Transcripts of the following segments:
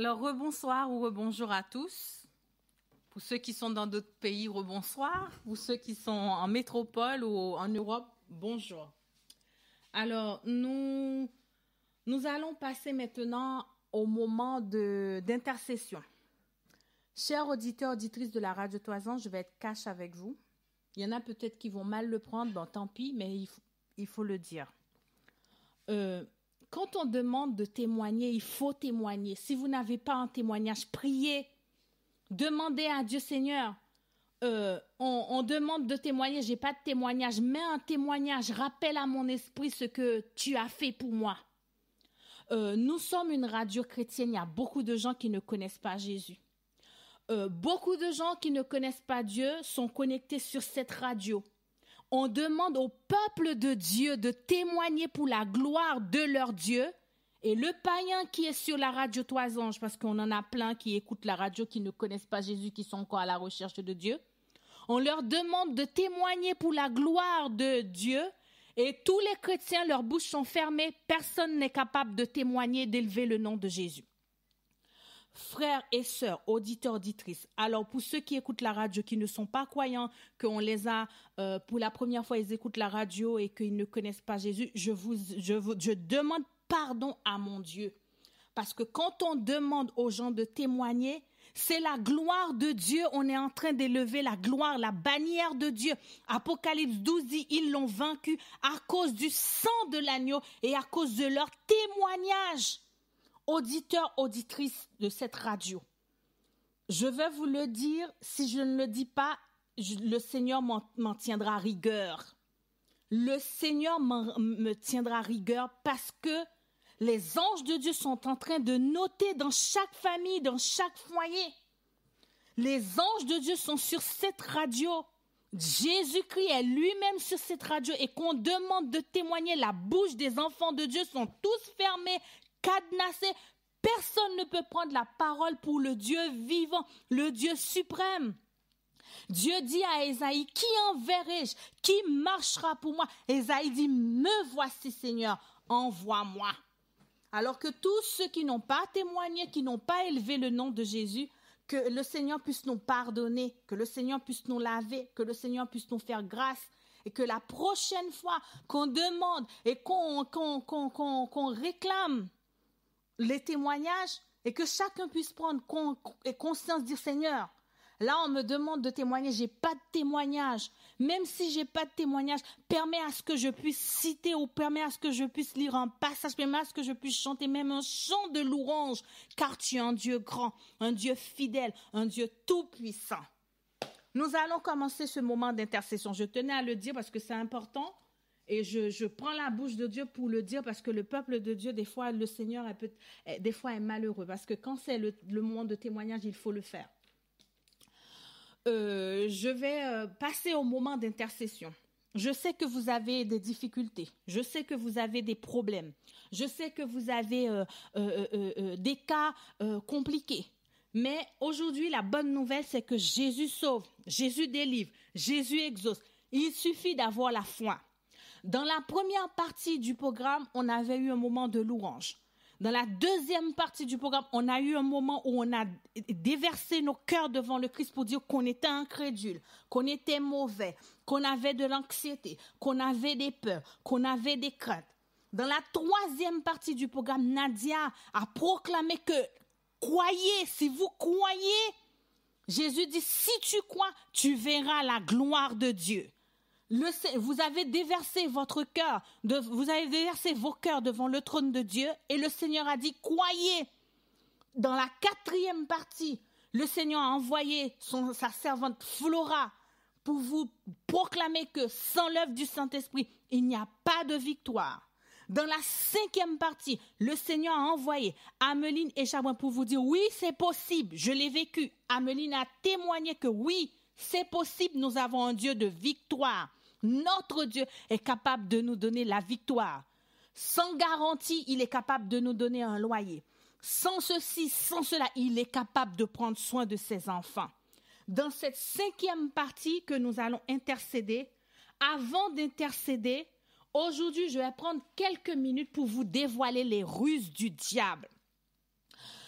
Alors, rebonsoir ou rebonjour à tous. Pour ceux qui sont dans d'autres pays, rebonsoir. Pour ceux qui sont en métropole ou en Europe, bonjour. Alors, nous, nous allons passer maintenant au moment d'intercession. Chers auditeurs, auditrices de la radio Toison, je vais être cash avec vous. Il y en a peut-être qui vont mal le prendre, bon, tant pis, mais il, faut le dire. Euh, quand on demande de témoigner, il faut témoigner. Si vous n'avez pas un témoignage, priez. Demandez à Dieu Seigneur. Euh, on, demande de témoigner, j'ai pas de témoignage, mais un témoignage, rappelle à mon esprit ce que tu as fait pour moi. Euh, nous sommes une radio chrétienne, il y a beaucoup de gens qui ne connaissent pas Jésus. Euh, beaucoup de gens qui ne connaissent pas Dieu sont connectés sur cette radio on demande au peuple de Dieu de témoigner pour la gloire de leur Dieu. Et le païen qui est sur la radio anges, parce qu'on en a plein qui écoutent la radio, qui ne connaissent pas Jésus, qui sont encore à la recherche de Dieu, on leur demande de témoigner pour la gloire de Dieu. Et tous les chrétiens, leurs bouches sont fermées, personne n'est capable de témoigner, d'élever le nom de Jésus frères et sœurs, auditeurs, auditrices, alors pour ceux qui écoutent la radio, qui ne sont pas croyants, qu'on les a, euh, pour la première fois, ils écoutent la radio et qu'ils ne connaissent pas Jésus, je vous, je je demande pardon à mon Dieu. Parce que quand on demande aux gens de témoigner, c'est la gloire de Dieu. On est en train d'élever la gloire, la bannière de Dieu. Apocalypse 12 dit, ils l'ont vaincu à cause du sang de l'agneau et à cause de leur témoignage auditeur, auditrice de cette radio, je veux vous le dire, si je ne le dis pas, le Seigneur m'en tiendra rigueur. Le Seigneur me tiendra rigueur parce que les anges de Dieu sont en train de noter dans chaque famille, dans chaque foyer. Les anges de Dieu sont sur cette radio. Jésus-Christ est lui-même sur cette radio et qu'on demande de témoigner, la bouche des enfants de Dieu sont tous fermés, cadenassé. Personne ne peut prendre la parole pour le Dieu vivant, le Dieu suprême. Dieu dit à Esaïe, qui enverrai-je Qui marchera pour moi Esaïe dit, me voici Seigneur, envoie-moi. Alors que tous ceux qui n'ont pas témoigné, qui n'ont pas élevé le nom de Jésus, que le Seigneur puisse nous pardonner, que le Seigneur puisse nous laver, que le Seigneur puisse nous faire grâce, et que la prochaine fois qu'on demande et qu'on réclame les témoignages et que chacun puisse prendre conscience, dire Seigneur, là on me demande de témoigner, j'ai pas de témoignage. Même si j'ai pas de témoignage, permets à ce que je puisse citer ou permets à ce que je puisse lire un passage, permets à ce que je puisse chanter même un chant de louange, car tu es un Dieu grand, un Dieu fidèle, un Dieu tout-puissant. Nous allons commencer ce moment d'intercession. Je tenais à le dire parce que c'est important. Et je, prends la bouche de Dieu pour le dire parce que le peuple de Dieu, des fois, le Seigneur, est des fois, est malheureux parce que quand c'est le, moment de témoignage, il faut le faire. Euh, je vais euh, passer au moment d'intercession. Je sais que vous avez des difficultés, je sais que vous avez des problèmes, je sais que vous avez euh, des cas compliqués. Mais aujourd'hui, la bonne nouvelle, c'est que Jésus sauve, Jésus délivre, Jésus exauce. Il suffit d'avoir la foi. Dans la première partie du programme, on avait eu un moment de louange. Dans la deuxième partie du programme, on a eu un moment où on a déversé nos cœurs devant le Christ pour dire qu'on était incrédule, qu'on était mauvais, qu'on avait de l'anxiété, qu'on avait des peurs, qu'on avait des craintes. Dans la troisième partie du programme, Nadia a proclamé que croyez, si vous croyez, Jésus dit, si tu crois, tu verras la gloire de Dieu vous avez déversé votre cœur, vous avez déversé vos cœurs devant le trône de Dieu, et le Seigneur a dit, croyez. Dans la quatrième partie, le Seigneur a envoyé sa servante Flora pour vous proclamer que sans l'œuvre du Saint-Esprit, il n'y a pas de victoire. Dans la cinquième partie, le Seigneur a envoyé Ameline et Chabouin pour vous dire oui, c'est possible, je l'ai vécu. Ameline a témoigné que oui, c'est possible, nous avons un Dieu de victoire notre Dieu est capable de nous donner la victoire. Sans garantie, il est capable de nous donner un loyer. Sans ceci, sans cela, il est capable de prendre soin de ses enfants. Dans cette cinquième partie que nous allons intercéder, avant d'intercéder, aujourd'hui, je vais prendre quelques minutes pour vous dévoiler les ruses du diable.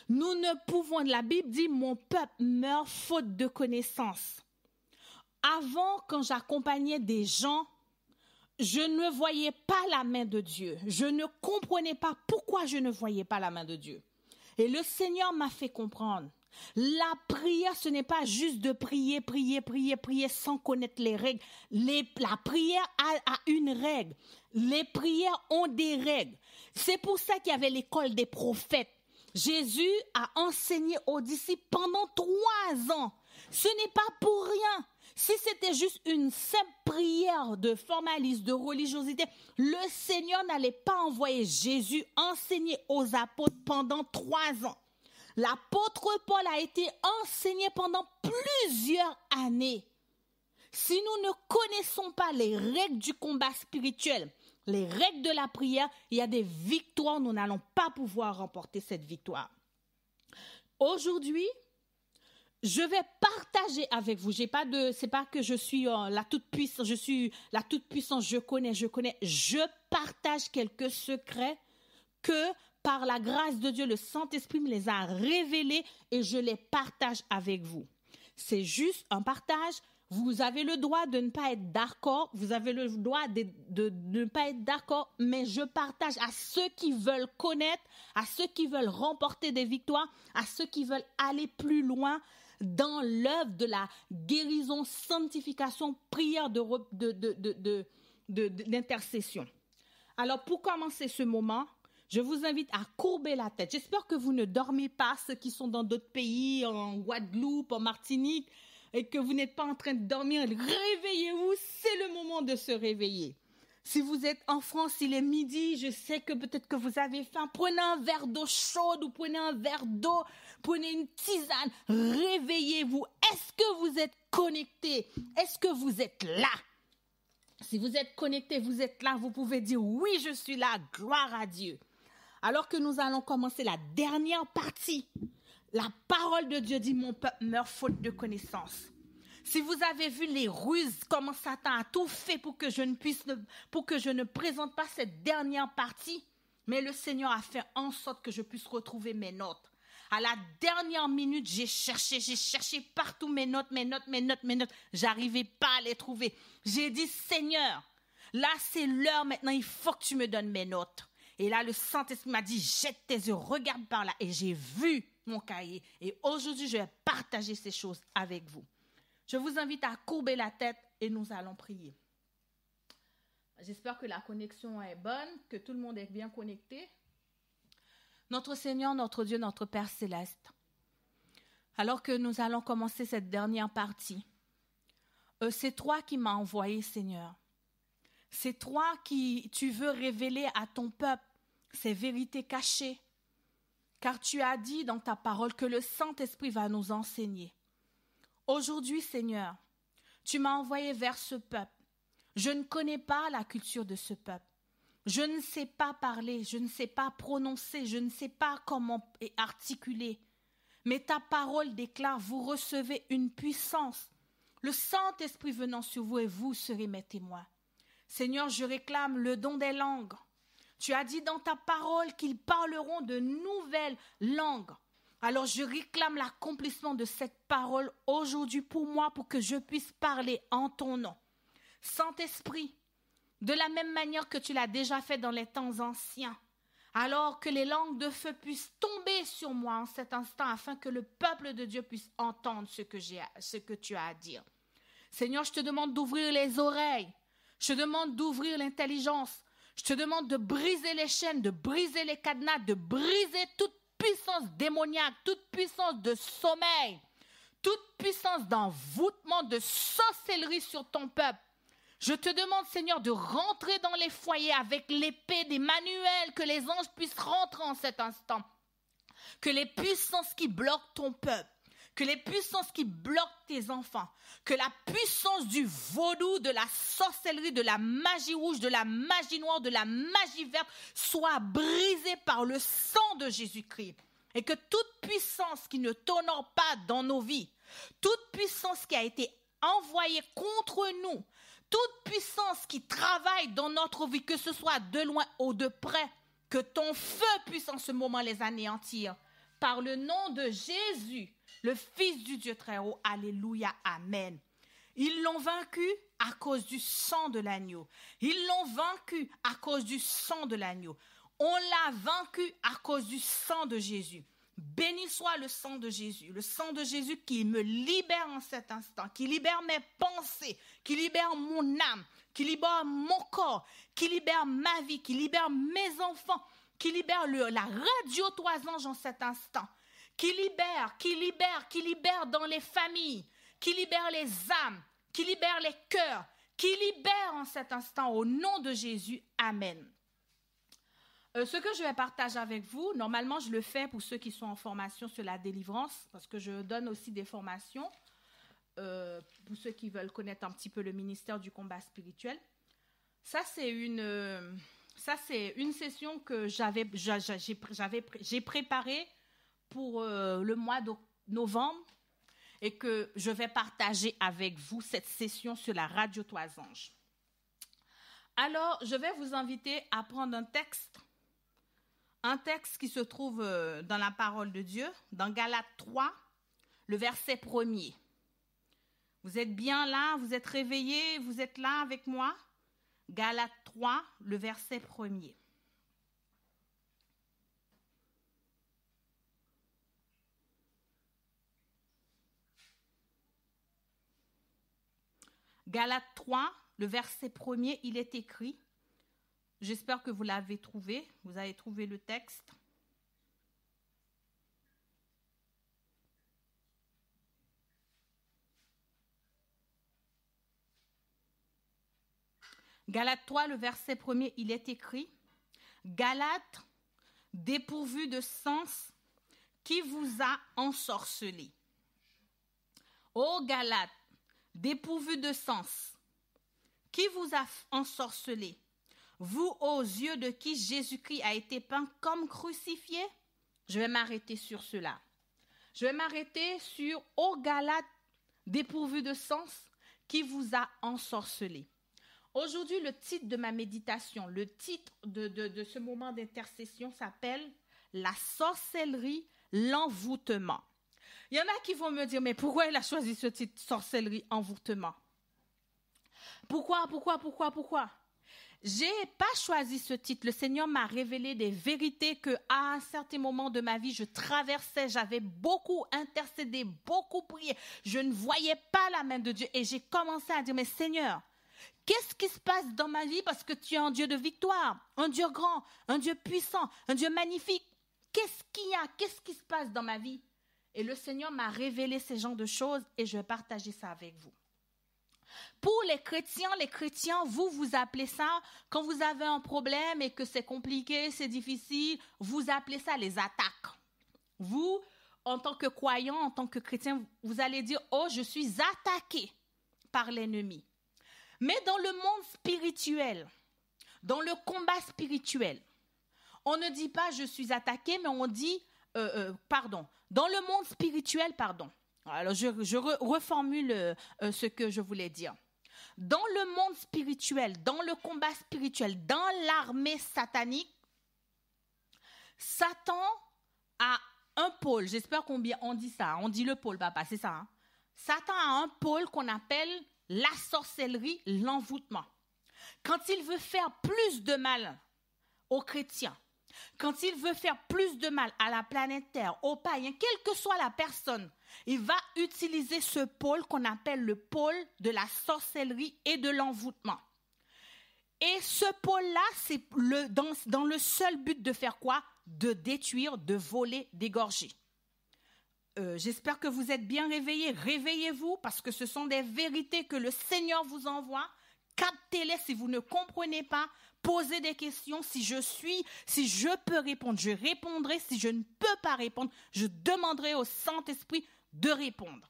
Nous ne pouvons, la Bible dit, mon peuple meurt faute de connaissances avant, quand j'accompagnais des gens, je ne voyais pas la main de Dieu. Je ne comprenais pas pourquoi je ne voyais pas la main de Dieu. Et le Seigneur m'a fait comprendre. La prière, ce n'est pas juste de prier, prier, prier, prier sans connaître les règles. la prière a, une règle. Les prières ont des règles. C'est pour ça qu'il y avait l'école des prophètes. Jésus a enseigné aux disciples pendant trois ans. Ce n'est pas pour rien. Si c'était juste une simple prière de formalisme, de religiosité, le Seigneur n'allait pas envoyer Jésus enseigner aux apôtres pendant trois ans. L'apôtre Paul a été enseigné pendant plusieurs années. Si nous ne connaissons pas les règles du combat spirituel, les règles de la prière, il y a des victoires, nous n'allons pas pouvoir remporter cette victoire. Aujourd'hui, je vais partager avec vous. J'ai pas de, c'est pas que je suis euh, la toute puissance, je suis la toute puissance, je connais, je connais. Je partage quelques secrets que par la grâce de Dieu, le Saint-Esprit me les a révélés et je les partage avec vous. C'est juste un partage. Vous avez le droit de ne pas être d'accord. Vous avez le droit de ne pas être d'accord. Mais je partage à ceux qui veulent connaître, à ceux qui veulent remporter des victoires, à ceux qui veulent aller plus loin dans l'œuvre de la guérison, sanctification, prière d'intercession. De, de, Alors pour commencer ce moment, je vous invite à courber la tête. J'espère que vous ne dormez pas, ceux qui sont dans d'autres pays, en Guadeloupe, en Martinique, et que vous n'êtes pas en train de dormir. Réveillez-vous, c'est le moment de se réveiller. Si vous êtes en France, il est midi, je sais que peut-être que vous avez faim. Prenez un verre d'eau chaude ou prenez un verre d'eau prenez une tisane, réveillez-vous. Est-ce que vous êtes connecté Est-ce que vous êtes là Si vous êtes connecté, vous êtes là, vous pouvez dire oui, je suis là, gloire à Dieu. Alors que nous allons commencer la dernière partie, la parole de Dieu dit mon peuple meurt faute de connaissance. Si vous avez vu les ruses, comment Satan a tout fait pour que je ne puisse, pour que je ne présente pas cette dernière partie, mais le Seigneur a fait en sorte que je puisse retrouver mes notes. À la dernière minute, j'ai cherché, j'ai cherché partout mes notes, mes notes, mes notes, mes notes. J'arrivais pas à les trouver. J'ai dit, Seigneur, là, c'est l'heure maintenant, il faut que tu me donnes mes notes. Et là, le Saint-Esprit m'a dit, jette tes yeux, regarde par là. Et j'ai vu mon cahier. Et aujourd'hui, je vais partager ces choses avec vous. Je vous invite à courber la tête et nous allons prier. J'espère que la connexion est bonne, que tout le monde est bien connecté notre Seigneur, notre Dieu, notre Père céleste. Alors que nous allons commencer cette dernière partie, euh, c'est toi qui m'as envoyé, Seigneur. C'est toi qui tu veux révéler à ton peuple ces vérités cachées. Car tu as dit dans ta parole que le Saint-Esprit va nous enseigner. Aujourd'hui, Seigneur, tu m'as envoyé vers ce peuple. Je ne connais pas la culture de ce peuple. Je ne sais pas parler, je ne sais pas prononcer, je ne sais pas comment articuler. Mais ta parole déclare, vous recevez une puissance. Le Saint-Esprit venant sur vous et vous serez mes témoins. Seigneur, je réclame le don des langues. Tu as dit dans ta parole qu'ils parleront de nouvelles langues. Alors je réclame l'accomplissement de cette parole aujourd'hui pour moi, pour que je puisse parler en ton nom. Saint-Esprit, de la même manière que tu l'as déjà fait dans les temps anciens, alors que les langues de feu puissent tomber sur moi en cet instant, afin que le peuple de Dieu puisse entendre ce que, tu as à dire. Seigneur, je te demande d'ouvrir les oreilles, je te demande d'ouvrir l'intelligence, je te demande de briser les chaînes, de briser les cadenas, de briser toute puissance démoniaque, toute puissance de sommeil, toute puissance d'envoûtement, de sorcellerie sur ton peuple je te demande, Seigneur, de rentrer dans les foyers avec l'épée des manuels, que les anges puissent rentrer en cet instant. Que les puissances qui bloquent ton peuple, que les puissances qui bloquent tes enfants, que la puissance du vaudou, de la sorcellerie, de la magie rouge, de la magie noire, de la magie verte soit brisée par le sang de Jésus-Christ. Et que toute puissance qui ne t'honore pas dans nos vies, toute puissance qui a été envoyée contre nous toute puissance qui travaille dans notre vie, que ce soit de loin ou de près, que ton feu puisse en ce moment les anéantir. Par le nom de Jésus, le Fils du Dieu très haut. Alléluia, Amen. Ils l'ont vaincu à cause du sang de l'agneau. Ils l'ont vaincu à cause du sang de l'agneau. On l'a vaincu à cause du sang de Jésus. Béni soit le sang de Jésus, le sang de Jésus qui me libère en cet instant, qui libère mes pensées, qui libère mon âme, qui libère mon corps, qui libère ma vie, qui libère mes enfants, qui libère la radio Trois Anges en cet instant, qui libère, qui libère, qui libère dans les familles, qui libère les âmes, qui libère les cœurs, qui libère en cet instant au nom de Jésus. Amen. Euh, ce que je vais partager avec vous, normalement je le fais pour ceux qui sont en formation sur la délivrance, parce que je donne aussi des formations. Euh, pour ceux qui veulent connaître un petit peu le ministère du combat spirituel. Ça, c'est une, euh, ça, c'est une session que j'avais, j'avais, j'ai préparée pour euh, le mois de novembre et que je vais partager avec vous cette session sur la radio Toisange. Alors, je vais vous inviter à prendre un texte, un texte qui se trouve dans la parole de Dieu, dans Galates 3, le verset premier. Vous êtes bien là, vous êtes réveillés, vous êtes là avec moi Galate 3, le verset premier. Galate 3, le verset premier, il est écrit. J'espère que vous l'avez trouvé, vous avez trouvé le texte. Galate 3, le verset 1 il est écrit, Galate, dépourvu de sens, qui vous a ensorcelé Ô Galate, dépourvu de sens, qui vous a ensorcelé Vous, aux yeux de qui Jésus-Christ a été peint comme crucifié Je vais m'arrêter sur cela. Je vais m'arrêter sur Ô Galate, dépourvu de sens, qui vous a ensorcelé Aujourd'hui, le titre de ma méditation, le titre de, ce moment d'intercession s'appelle La sorcellerie, l'envoûtement. Il y en a qui vont me dire, mais pourquoi il a choisi ce titre, sorcellerie, envoûtement Pourquoi, pourquoi, pourquoi, pourquoi j'ai pas choisi ce titre. Le Seigneur m'a révélé des vérités que à un certain moment de ma vie, je traversais. J'avais beaucoup intercédé, beaucoup prié. Je ne voyais pas la main de Dieu et j'ai commencé à dire, mais Seigneur, Qu'est-ce qui se passe dans ma vie parce que tu es un Dieu de victoire, un Dieu grand, un Dieu puissant, un Dieu magnifique Qu'est-ce qu'il y a Qu'est-ce qui se passe dans ma vie Et le Seigneur m'a révélé ces genres de choses et je vais partager ça avec vous. Pour les chrétiens, les chrétiens, vous vous appelez ça quand vous avez un problème et que c'est compliqué, c'est difficile, vous appelez ça les attaques. Vous, en tant que croyant, en tant que chrétien, vous allez dire, oh, je suis attaqué par l'ennemi. Mais dans le monde spirituel, dans le combat spirituel, on ne dit pas je suis attaqué, mais on dit euh, euh, pardon. Dans le monde spirituel, pardon. Alors je, reformule euh, ce que je voulais dire. Dans le monde spirituel, dans le combat spirituel, dans l'armée satanique, Satan a un pôle. J'espère qu'on on dit ça. Hein. On dit le pôle, papa, c'est ça. Hein. Satan a un pôle qu'on appelle la sorcellerie, l'envoûtement. Quand il veut faire plus de mal aux chrétiens, quand il veut faire plus de mal à la planète Terre, aux païens, quelle que soit la personne, il va utiliser ce pôle qu'on appelle le pôle de la sorcellerie et de l'envoûtement. Et ce pôle-là, c'est dans le seul but de faire quoi De détruire, de voler, d'égorger. Euh, j'espère que vous êtes bien réveillés. Réveillez-vous parce que ce sont des vérités que le Seigneur vous envoie. Captez-les si vous ne comprenez pas. Posez des questions. Si je suis, si je peux répondre, je répondrai. Si je ne peux pas répondre, je demanderai au Saint-Esprit de répondre.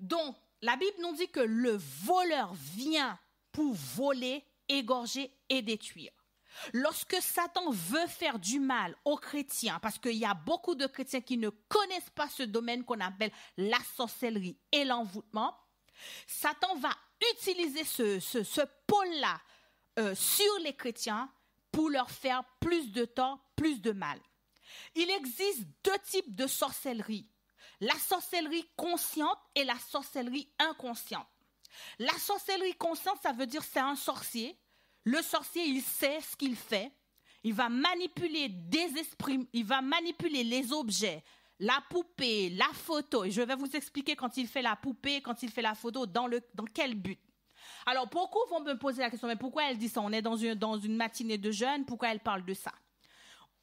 Donc, la Bible nous dit que le voleur vient pour voler, égorger et détruire. Lorsque Satan veut faire du mal aux chrétiens, parce qu'il y a beaucoup de chrétiens qui ne connaissent pas ce domaine qu'on appelle la sorcellerie et l'envoûtement, Satan va utiliser ce, pôle-là euh, sur les chrétiens pour leur faire plus de tort, plus de mal. Il existe deux types de sorcellerie. La sorcellerie consciente et la sorcellerie inconsciente. La sorcellerie consciente, ça veut dire c'est un sorcier le sorcier, il sait ce qu'il fait. Il va manipuler des esprits, il va manipuler les objets, la poupée, la photo. Et je vais vous expliquer quand il fait la poupée, quand il fait la photo, dans, le, quel but. Alors, beaucoup vont me poser la question, mais pourquoi elle dit ça On est dans une, dans une matinée de jeûne, pourquoi elle parle de ça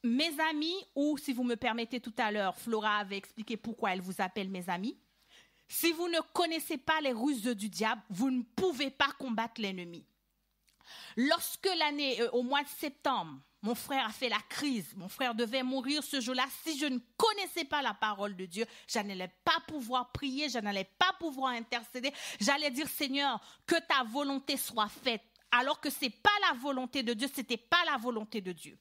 Mes amis, ou si vous me permettez tout à l'heure, Flora avait expliqué pourquoi elle vous appelle mes amis. Si vous ne connaissez pas les ruses du diable, vous ne pouvez pas combattre l'ennemi. Lorsque l'année, euh, au mois de septembre, mon frère a fait la crise, mon frère devait mourir ce jour-là, si je ne connaissais pas la parole de Dieu, je n'allais pas pouvoir prier, je n'allais pas pouvoir intercéder, j'allais dire Seigneur, que ta volonté soit faite, alors que ce n'est pas la volonté de Dieu, ce n'était pas la volonté de Dieu.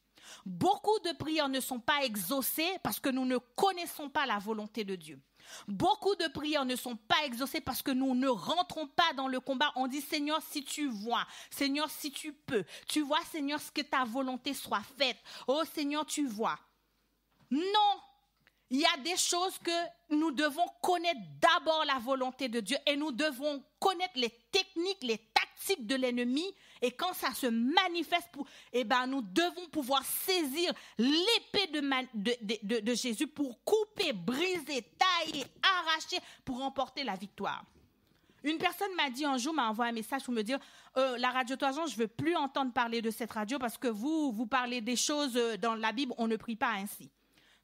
Beaucoup de prières ne sont pas exaucées parce que nous ne connaissons pas la volonté de Dieu. Beaucoup de prières ne sont pas exaucées parce que nous ne rentrons pas dans le combat. On dit Seigneur, si tu vois, Seigneur, si tu peux, tu vois, Seigneur, ce que ta volonté soit faite. Oh Seigneur, tu vois. Non, il y a des choses que nous devons connaître d'abord la volonté de Dieu et nous devons connaître les techniques, les cycle de l'ennemi. Et quand ça se manifeste, pour, eh ben, nous devons pouvoir saisir l'épée de, de, Jésus pour couper, briser, tailler, arracher, pour remporter la victoire. Une personne m'a dit un jour, m'a envoyé un message pour me dire, euh, la radio Toison, je veux plus entendre parler de cette radio parce que vous, vous parlez des choses euh, dans la Bible, on ne prie pas ainsi.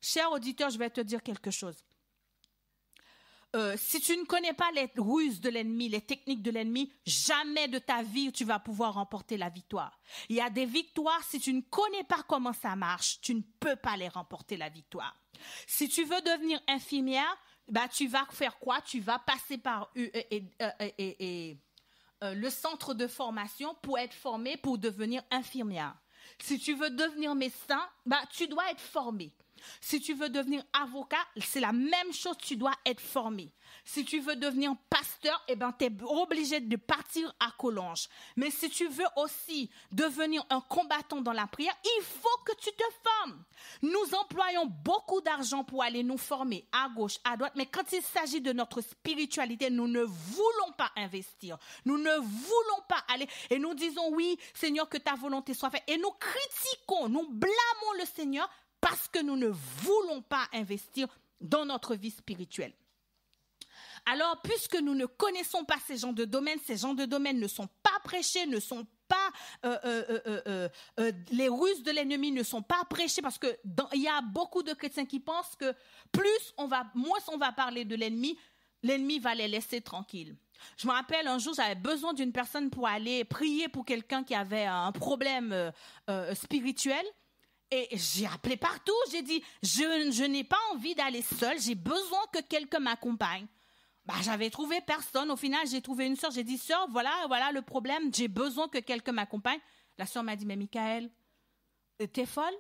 Cher auditeur, je vais te dire quelque chose. Euh, si tu ne connais pas les ruses de l'ennemi, les techniques de l'ennemi, jamais de ta vie tu vas pouvoir remporter la victoire. Il y a des victoires, si tu ne connais pas comment ça marche, tu ne peux pas les remporter la victoire. Si tu veux devenir infirmière, bah, tu vas faire quoi Tu vas passer par e euh, euh, le centre de formation pour être formé pour devenir infirmière. Si tu veux devenir médecin, bah, tu dois être formé. Si tu veux devenir avocat, c'est la même chose, tu dois être formé. Si tu veux devenir pasteur, eh ben, tu es obligé de partir à Colonge. Mais si tu veux aussi devenir un combattant dans la prière, il faut que tu te formes. Nous employons beaucoup d'argent pour aller nous former à gauche, à droite, mais quand il s'agit de notre spiritualité, nous ne voulons pas investir. Nous ne voulons pas aller et nous disons oui, Seigneur, que ta volonté soit faite. Et nous critiquons, nous blâmons le Seigneur parce que nous ne voulons pas investir dans notre vie spirituelle. Alors, puisque nous ne connaissons pas ces gens de domaine, ces gens de domaine ne sont pas prêchés, ne sont pas euh, euh, euh, les ruses de l'ennemi ne sont pas prêchées parce qu'il y a beaucoup de chrétiens qui pensent que plus on va, moins on va parler de l'ennemi, l'ennemi va les laisser tranquilles. Je me rappelle un jour, j'avais besoin d'une personne pour aller prier pour quelqu'un qui avait un problème spirituel. Et j'ai appelé partout, j'ai dit, je, je n'ai pas envie d'aller seule, j'ai besoin que quelqu'un m'accompagne. Bah, j'avais trouvé personne. Au final, j'ai trouvé une sœur. J'ai dit, sœur, voilà, voilà le problème. J'ai besoin que quelqu'un m'accompagne. La soeur m'a dit, mais Michael, euh, t'es folle?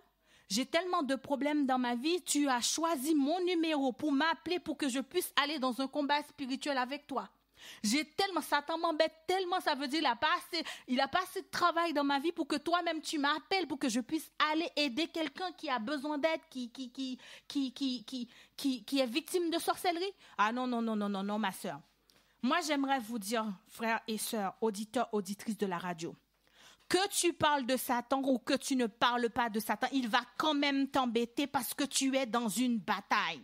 J'ai tellement de problèmes dans ma vie. Tu as choisi mon numéro pour m'appeler pour que je puisse aller dans un combat spirituel avec toi. J'ai tellement, Satan m'embête tellement, ça veut dire, il a pas assez, de travail dans ma vie pour que toi-même tu m'appelles, pour que je puisse aller aider quelqu'un qui a besoin d'aide, qui, qui, qui, qui, qui, qui, qui est victime de sorcellerie. Ah non, non, non, non, non, non, ma sœur. Moi, j'aimerais vous dire, frères et sœurs, auditeurs, auditrices de la radio, que tu parles de Satan ou que tu ne parles pas de Satan, il va quand même t'embêter parce que tu es dans une bataille.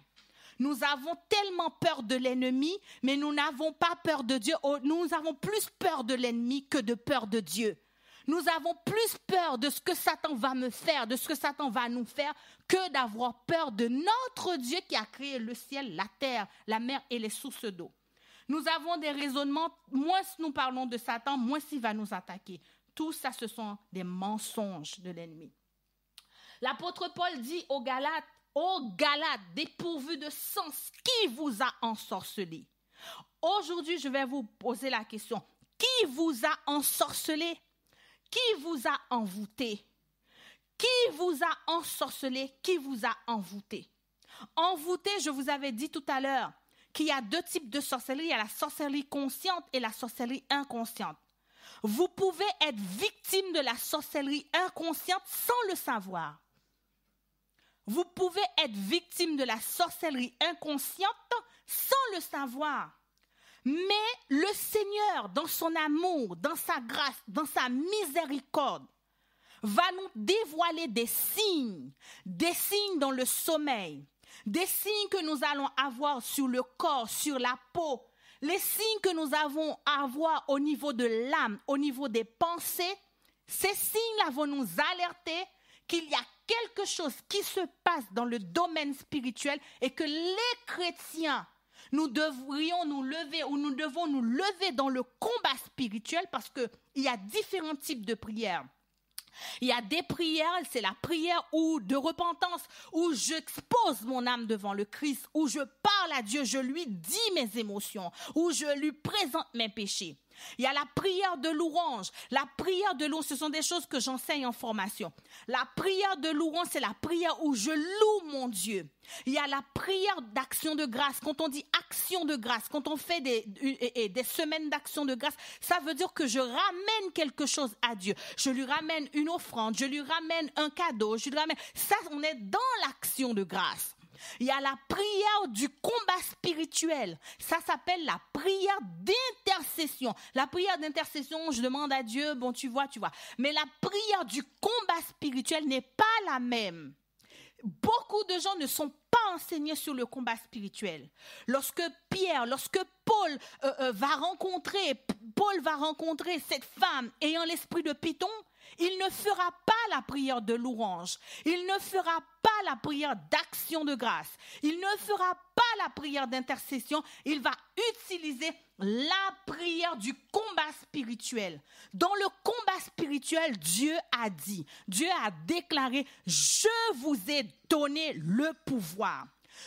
Nous avons tellement peur de l'ennemi, mais nous n'avons pas peur de Dieu. Oh, nous avons plus peur de l'ennemi que de peur de Dieu. Nous avons plus peur de ce que Satan va me faire, de ce que Satan va nous faire, que d'avoir peur de notre Dieu qui a créé le ciel, la terre, la mer et les sources d'eau. Nous avons des raisonnements, moins nous parlons de Satan, moins il va nous attaquer. Tout ça, ce sont des mensonges de l'ennemi. L'apôtre Paul dit aux Galates, Ô gala, dépourvu de sens, qui vous a ensorcelé Aujourd'hui, je vais vous poser la question. Qui vous a ensorcelé Qui vous a envoûté Qui vous a ensorcelé Qui vous a envoûté Envoûté, je vous avais dit tout à l'heure qu'il y a deux types de sorcellerie. Il y a la sorcellerie consciente et la sorcellerie inconsciente. Vous pouvez être victime de la sorcellerie inconsciente sans le savoir. Vous pouvez être victime de la sorcellerie inconsciente sans le savoir. Mais le Seigneur, dans son amour, dans sa grâce, dans sa miséricorde, va nous dévoiler des signes, des signes dans le sommeil, des signes que nous allons avoir sur le corps, sur la peau, les signes que nous avons à avoir au niveau de l'âme, au niveau des pensées. Ces signes-là vont nous alerter qu'il y a quelque chose qui se passe dans le domaine spirituel et que les chrétiens, nous devrions nous lever ou nous devons nous lever dans le combat spirituel parce qu'il y a différents types de prières. Il y a des prières, c'est la prière de repentance, où j'expose mon âme devant le Christ, où je parle à Dieu, je lui dis mes émotions, où je lui présente mes péchés. Il y a la prière de l'orange, La prière de louange, ce sont des choses que j'enseigne en formation. La prière de louange, c'est la prière où je loue mon Dieu. Il y a la prière d'action de grâce. Quand on dit action de grâce, quand on fait des, des semaines d'action de grâce, ça veut dire que je ramène quelque chose à Dieu. Je lui ramène une offrande, je lui ramène un cadeau, je lui ramène... Ça, on est dans l'action de grâce. Il y a la prière du combat spirituel. Ça s'appelle la prière d'intercession. La prière d'intercession, je demande à Dieu, bon, tu vois, tu vois. Mais la prière du combat spirituel n'est pas la même. Beaucoup de gens ne sont pas enseignés sur le combat spirituel. Lorsque Pierre, lorsque Paul euh, euh, va rencontrer, Paul va rencontrer cette femme ayant l'esprit de Python, il ne fera pas la prière de l'orange. Il ne fera pas la prière d'action de grâce. Il ne fera pas la prière d'intercession. Il va utiliser la prière du combat spirituel. Dans le combat spirituel, Dieu a dit, Dieu a déclaré, je vous ai donné le pouvoir.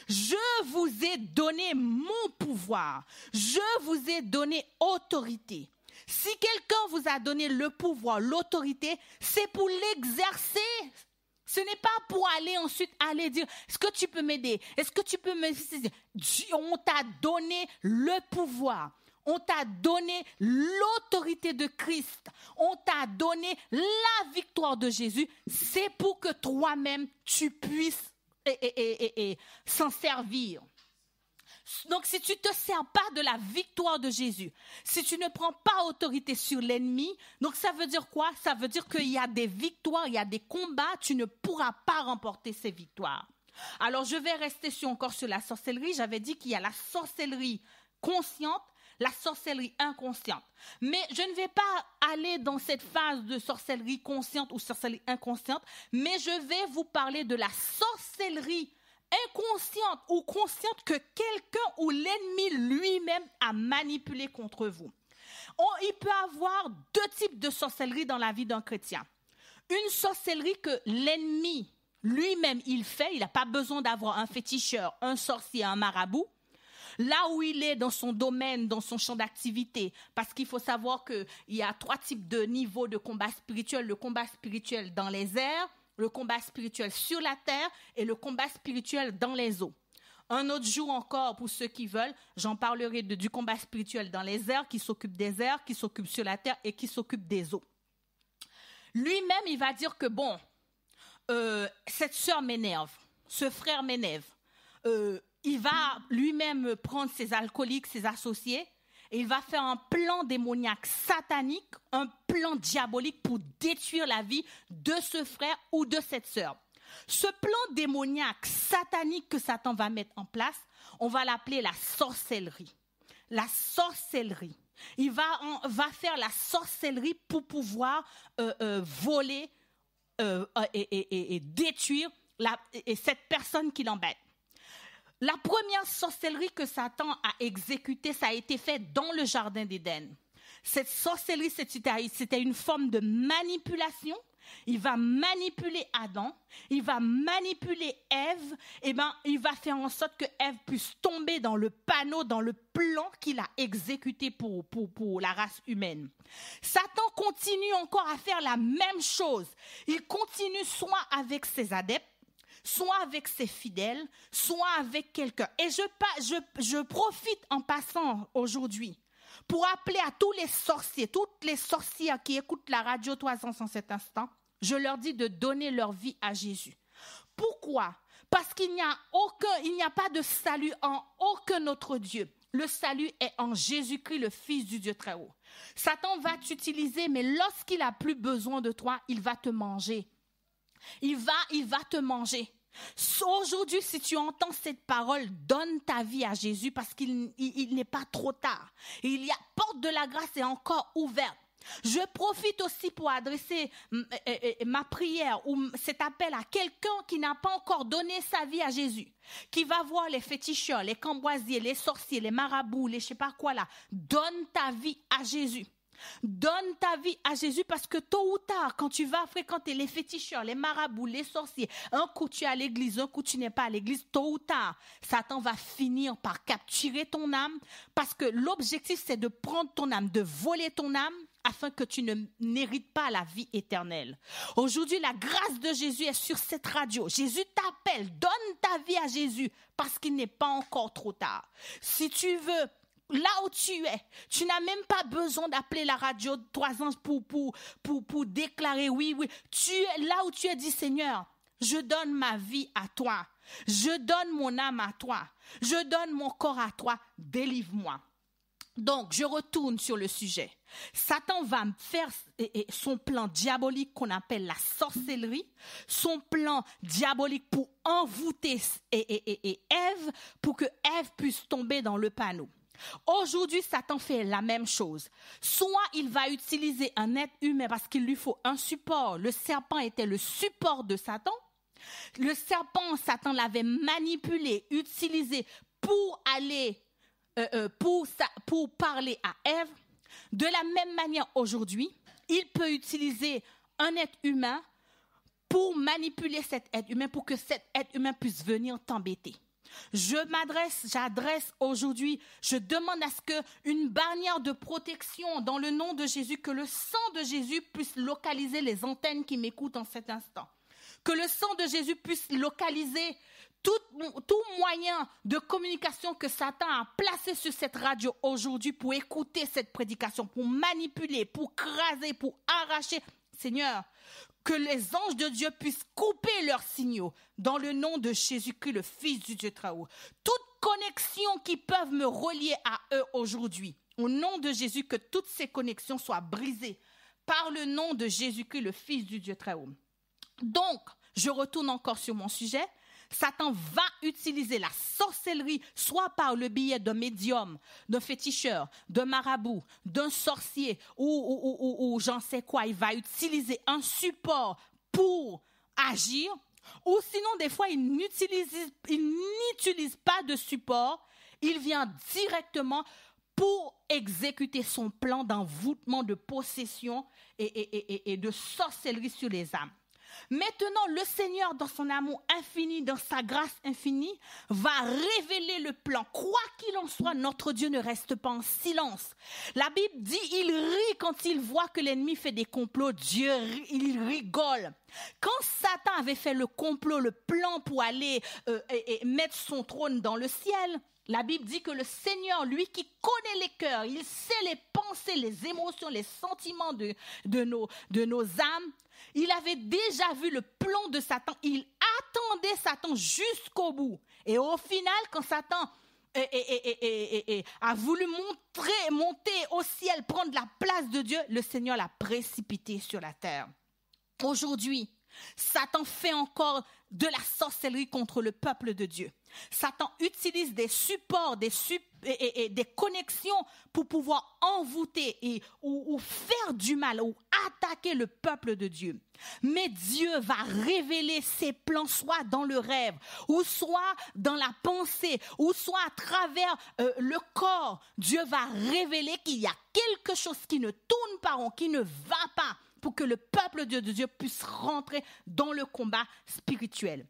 Je vous ai donné mon pouvoir. Je vous ai donné autorité. Si quelqu'un vous a donné le pouvoir, l'autorité, c'est pour l'exercer ce n'est pas pour aller ensuite aller dire est-ce que tu peux m'aider Est-ce que tu peux me on t'a donné le pouvoir. On t'a donné l'autorité de Christ. On t'a donné la victoire de Jésus. C'est pour que toi-même, tu puisses s'en servir. Donc si tu ne te sers pas de la victoire de Jésus, si tu ne prends pas autorité sur l'ennemi, donc ça veut dire quoi Ça veut dire qu'il y a des victoires, il y a des combats, tu ne pourras pas remporter ces victoires. Alors je vais rester sur, encore sur la sorcellerie. J'avais dit qu'il y a la sorcellerie consciente, la sorcellerie inconsciente. Mais je ne vais pas aller dans cette phase de sorcellerie consciente ou sorcellerie inconsciente, mais je vais vous parler de la sorcellerie inconsciente ou consciente que quelqu'un ou l'ennemi lui-même a manipulé contre vous. il peut avoir deux types de sorcellerie dans la vie d'un chrétien. Une sorcellerie que l'ennemi lui-même il fait, il n'a pas besoin d'avoir un féticheur, un sorcier, un marabout là où il est dans son domaine, dans son champ d'activité. Parce qu'il faut savoir qu'il y a trois types de niveaux de combat spirituel. Le combat spirituel dans les airs, le combat spirituel sur la terre et le combat spirituel dans les eaux. Un autre jour encore, pour ceux qui veulent, j'en parlerai du combat spirituel dans les airs, qui s'occupe des airs, qui s'occupe sur la terre et qui s'occupe des eaux. Lui-même, il va dire que, bon, euh, cette sœur m'énerve, ce frère m'énerve. Euh, il va lui-même prendre ses alcooliques, ses associés, il va faire un plan démoniaque satanique, un plan diabolique pour détruire la vie de ce frère ou de cette sœur. Ce plan démoniaque satanique que Satan va mettre en place, on va l'appeler la sorcellerie. La sorcellerie. Il va, va faire la sorcellerie pour pouvoir euh, euh, voler euh, et, détruire cette personne qui l'embête. La première sorcellerie que Satan a exécutée, ça a été fait dans le Jardin d'Éden. Cette sorcellerie, c'était une forme de manipulation. Il va manipuler Adam, il va manipuler Ève, et ben il va faire en sorte que Ève puisse tomber dans le panneau, dans le plan qu'il a exécuté pour, pour, pour la race humaine. Satan continue encore à faire la même chose. Il continue soit avec ses adeptes, soit avec ses fidèles, soit avec quelqu'un. Et je, profite en passant aujourd'hui pour appeler à tous les sorciers, toutes les sorcières qui écoutent la radio 300 en cet instant, je leur dis de donner leur vie à Jésus. Pourquoi Parce qu'il n'y a aucun, il n'y a pas de salut en aucun autre Dieu. Le salut est en Jésus-Christ, le Fils du Dieu très haut. Satan va t'utiliser, mais lorsqu'il a plus besoin de toi, il va te manger. Il va, il va te manger. Aujourd'hui, si tu entends cette parole, donne ta vie à Jésus parce qu'il n'est pas trop tard. Il y a porte de la grâce est encore ouverte. Je profite aussi pour adresser euh, euh, euh, ma prière ou cet appel à quelqu'un qui n'a pas encore donné sa vie à Jésus, qui va voir les féticheurs, les camboisiers, les sorciers, les marabouts, les je sais pas quoi là. Donne ta vie à Jésus. Donne ta vie à Jésus parce que tôt ou tard, quand tu vas fréquenter les féticheurs, les marabouts, les sorciers, un coup tu es à l'église, un coup tu n'es pas à l'église, tôt ou tard, Satan va finir par capturer ton âme parce que l'objectif c'est de prendre ton âme, de voler ton âme afin que tu ne n'hérites pas la vie éternelle. Aujourd'hui, la grâce de Jésus est sur cette radio. Jésus t'appelle, donne ta vie à Jésus parce qu'il n'est pas encore trop tard. Si tu veux là où tu es. Tu n'as même pas besoin d'appeler la radio trois ans pour, pour, déclarer oui, oui. Tu es là où tu es dit, Seigneur, je donne ma vie à toi. Je donne mon âme à toi. Je donne mon corps à toi. Délivre-moi. Donc, je retourne sur le sujet. Satan va faire son plan diabolique qu'on appelle la sorcellerie, son plan diabolique pour envoûter Ève, pour que Ève puisse tomber dans le panneau. Aujourd'hui, Satan fait la même chose. Soit il va utiliser un être humain parce qu'il lui faut un support. Le serpent était le support de Satan. Le serpent, Satan l'avait manipulé, utilisé pour aller, euh, euh, pour, pour parler à Ève. De la même manière aujourd'hui, il peut utiliser un être humain pour manipuler cet être humain, pour que cet être humain puisse venir t'embêter. Je m'adresse, j'adresse aujourd'hui, je demande à ce que une barrière de protection dans le nom de Jésus, que le sang de Jésus puisse localiser les antennes qui m'écoutent en cet instant. Que le sang de Jésus puisse localiser tout, tout, moyen de communication que Satan a placé sur cette radio aujourd'hui pour écouter cette prédication, pour manipuler, pour craser, pour arracher. Seigneur, que les anges de Dieu puissent couper leurs signaux dans le nom de Jésus-Christ, le Fils du Dieu très haut. Toutes connexions qui peuvent me relier à eux aujourd'hui, au nom de Jésus, que toutes ces connexions soient brisées par le nom de Jésus-Christ, le Fils du Dieu très haut. Donc, je retourne encore sur mon sujet. Satan va utiliser la sorcellerie, soit par le biais d'un médium, d'un féticheur, d'un marabout, d'un sorcier, ou, j'en sais quoi. Il va utiliser un support pour agir, ou sinon, des fois, il n'utilise, n'utilise pas de support, il vient directement pour exécuter son plan d'envoûtement, de possession et de sorcellerie sur les âmes. Maintenant, le Seigneur, dans son amour infini, dans sa grâce infinie, va révéler le plan. Quoi qu'il en soit, notre Dieu ne reste pas en silence. La Bible dit, il rit quand il voit que l'ennemi fait des complots. Dieu, il rigole. Quand Satan avait fait le complot, le plan pour aller euh, mettre son trône dans le ciel, la Bible dit que le Seigneur, lui qui connaît les cœurs, il sait les pensées, les émotions, les sentiments de, de, nos, de nos âmes, il avait déjà vu le plan de Satan. Il attendait Satan jusqu'au bout. Et au final, quand Satan eh, eh, eh, a voulu montrer, monter au ciel, prendre la place de Dieu, le Seigneur l'a précipité sur la terre. Aujourd'hui, Satan fait encore de la sorcellerie contre le peuple de Dieu. Satan utilise des supports, des, supports et, des connexions pour pouvoir envoûter ou, faire du mal ou attaquer le peuple de Dieu. Mais Dieu va révéler ses plans soit dans le rêve, ou soit dans la pensée, ou soit à travers euh, le corps. Dieu va révéler qu'il y a quelque chose qui ne tourne pas rond, qui ne va pas pour que le peuple de Dieu puisse rentrer dans le combat spirituel.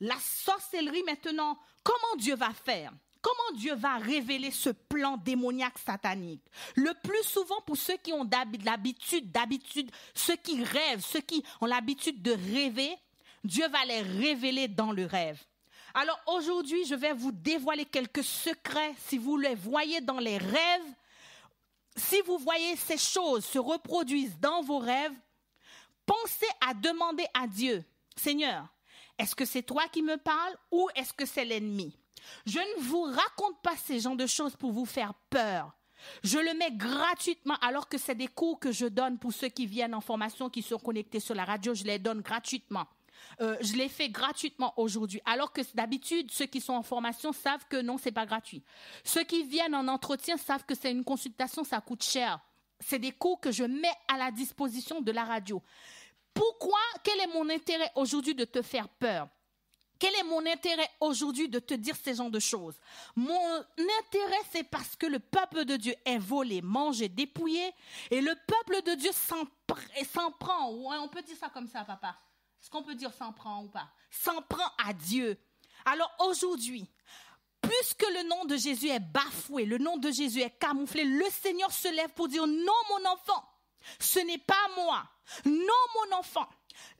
La sorcellerie maintenant, comment Dieu va faire Comment Dieu va révéler ce plan démoniaque satanique Le plus souvent, pour ceux qui ont l'habitude, d'habitude, ceux qui rêvent, ceux qui ont l'habitude de rêver, Dieu va les révéler dans le rêve. Alors aujourd'hui, je vais vous dévoiler quelques secrets si vous les voyez dans les rêves. Si vous voyez ces choses se reproduisent dans vos rêves, pensez à demander à Dieu, Seigneur, est-ce que c'est toi qui me parles ou est-ce que c'est l'ennemi je ne vous raconte pas ces genres de choses pour vous faire peur. Je le mets gratuitement alors que c'est des cours que je donne pour ceux qui viennent en formation, qui sont connectés sur la radio. Je les donne gratuitement. Euh, je les fais gratuitement aujourd'hui, alors que d'habitude, ceux qui sont en formation savent que non, n'est pas gratuit. Ceux qui viennent en entretien savent que c'est une consultation, ça coûte cher. C'est des cours que je mets à la disposition de la radio. Pourquoi Quel est mon intérêt aujourd'hui de te faire peur quel est mon intérêt aujourd'hui de te dire ces gens de choses Mon intérêt, c'est parce que le peuple de Dieu est volé, mangé, dépouillé, et le peuple de Dieu s'en, prend. on peut dire ça comme ça, papa. Est-ce qu'on peut dire s'en prend ou pas S'en prend à Dieu. Alors aujourd'hui, puisque le nom de Jésus est bafoué, le nom de Jésus est camouflé, le Seigneur se lève pour dire non, mon enfant, ce n'est pas moi. Non, mon enfant,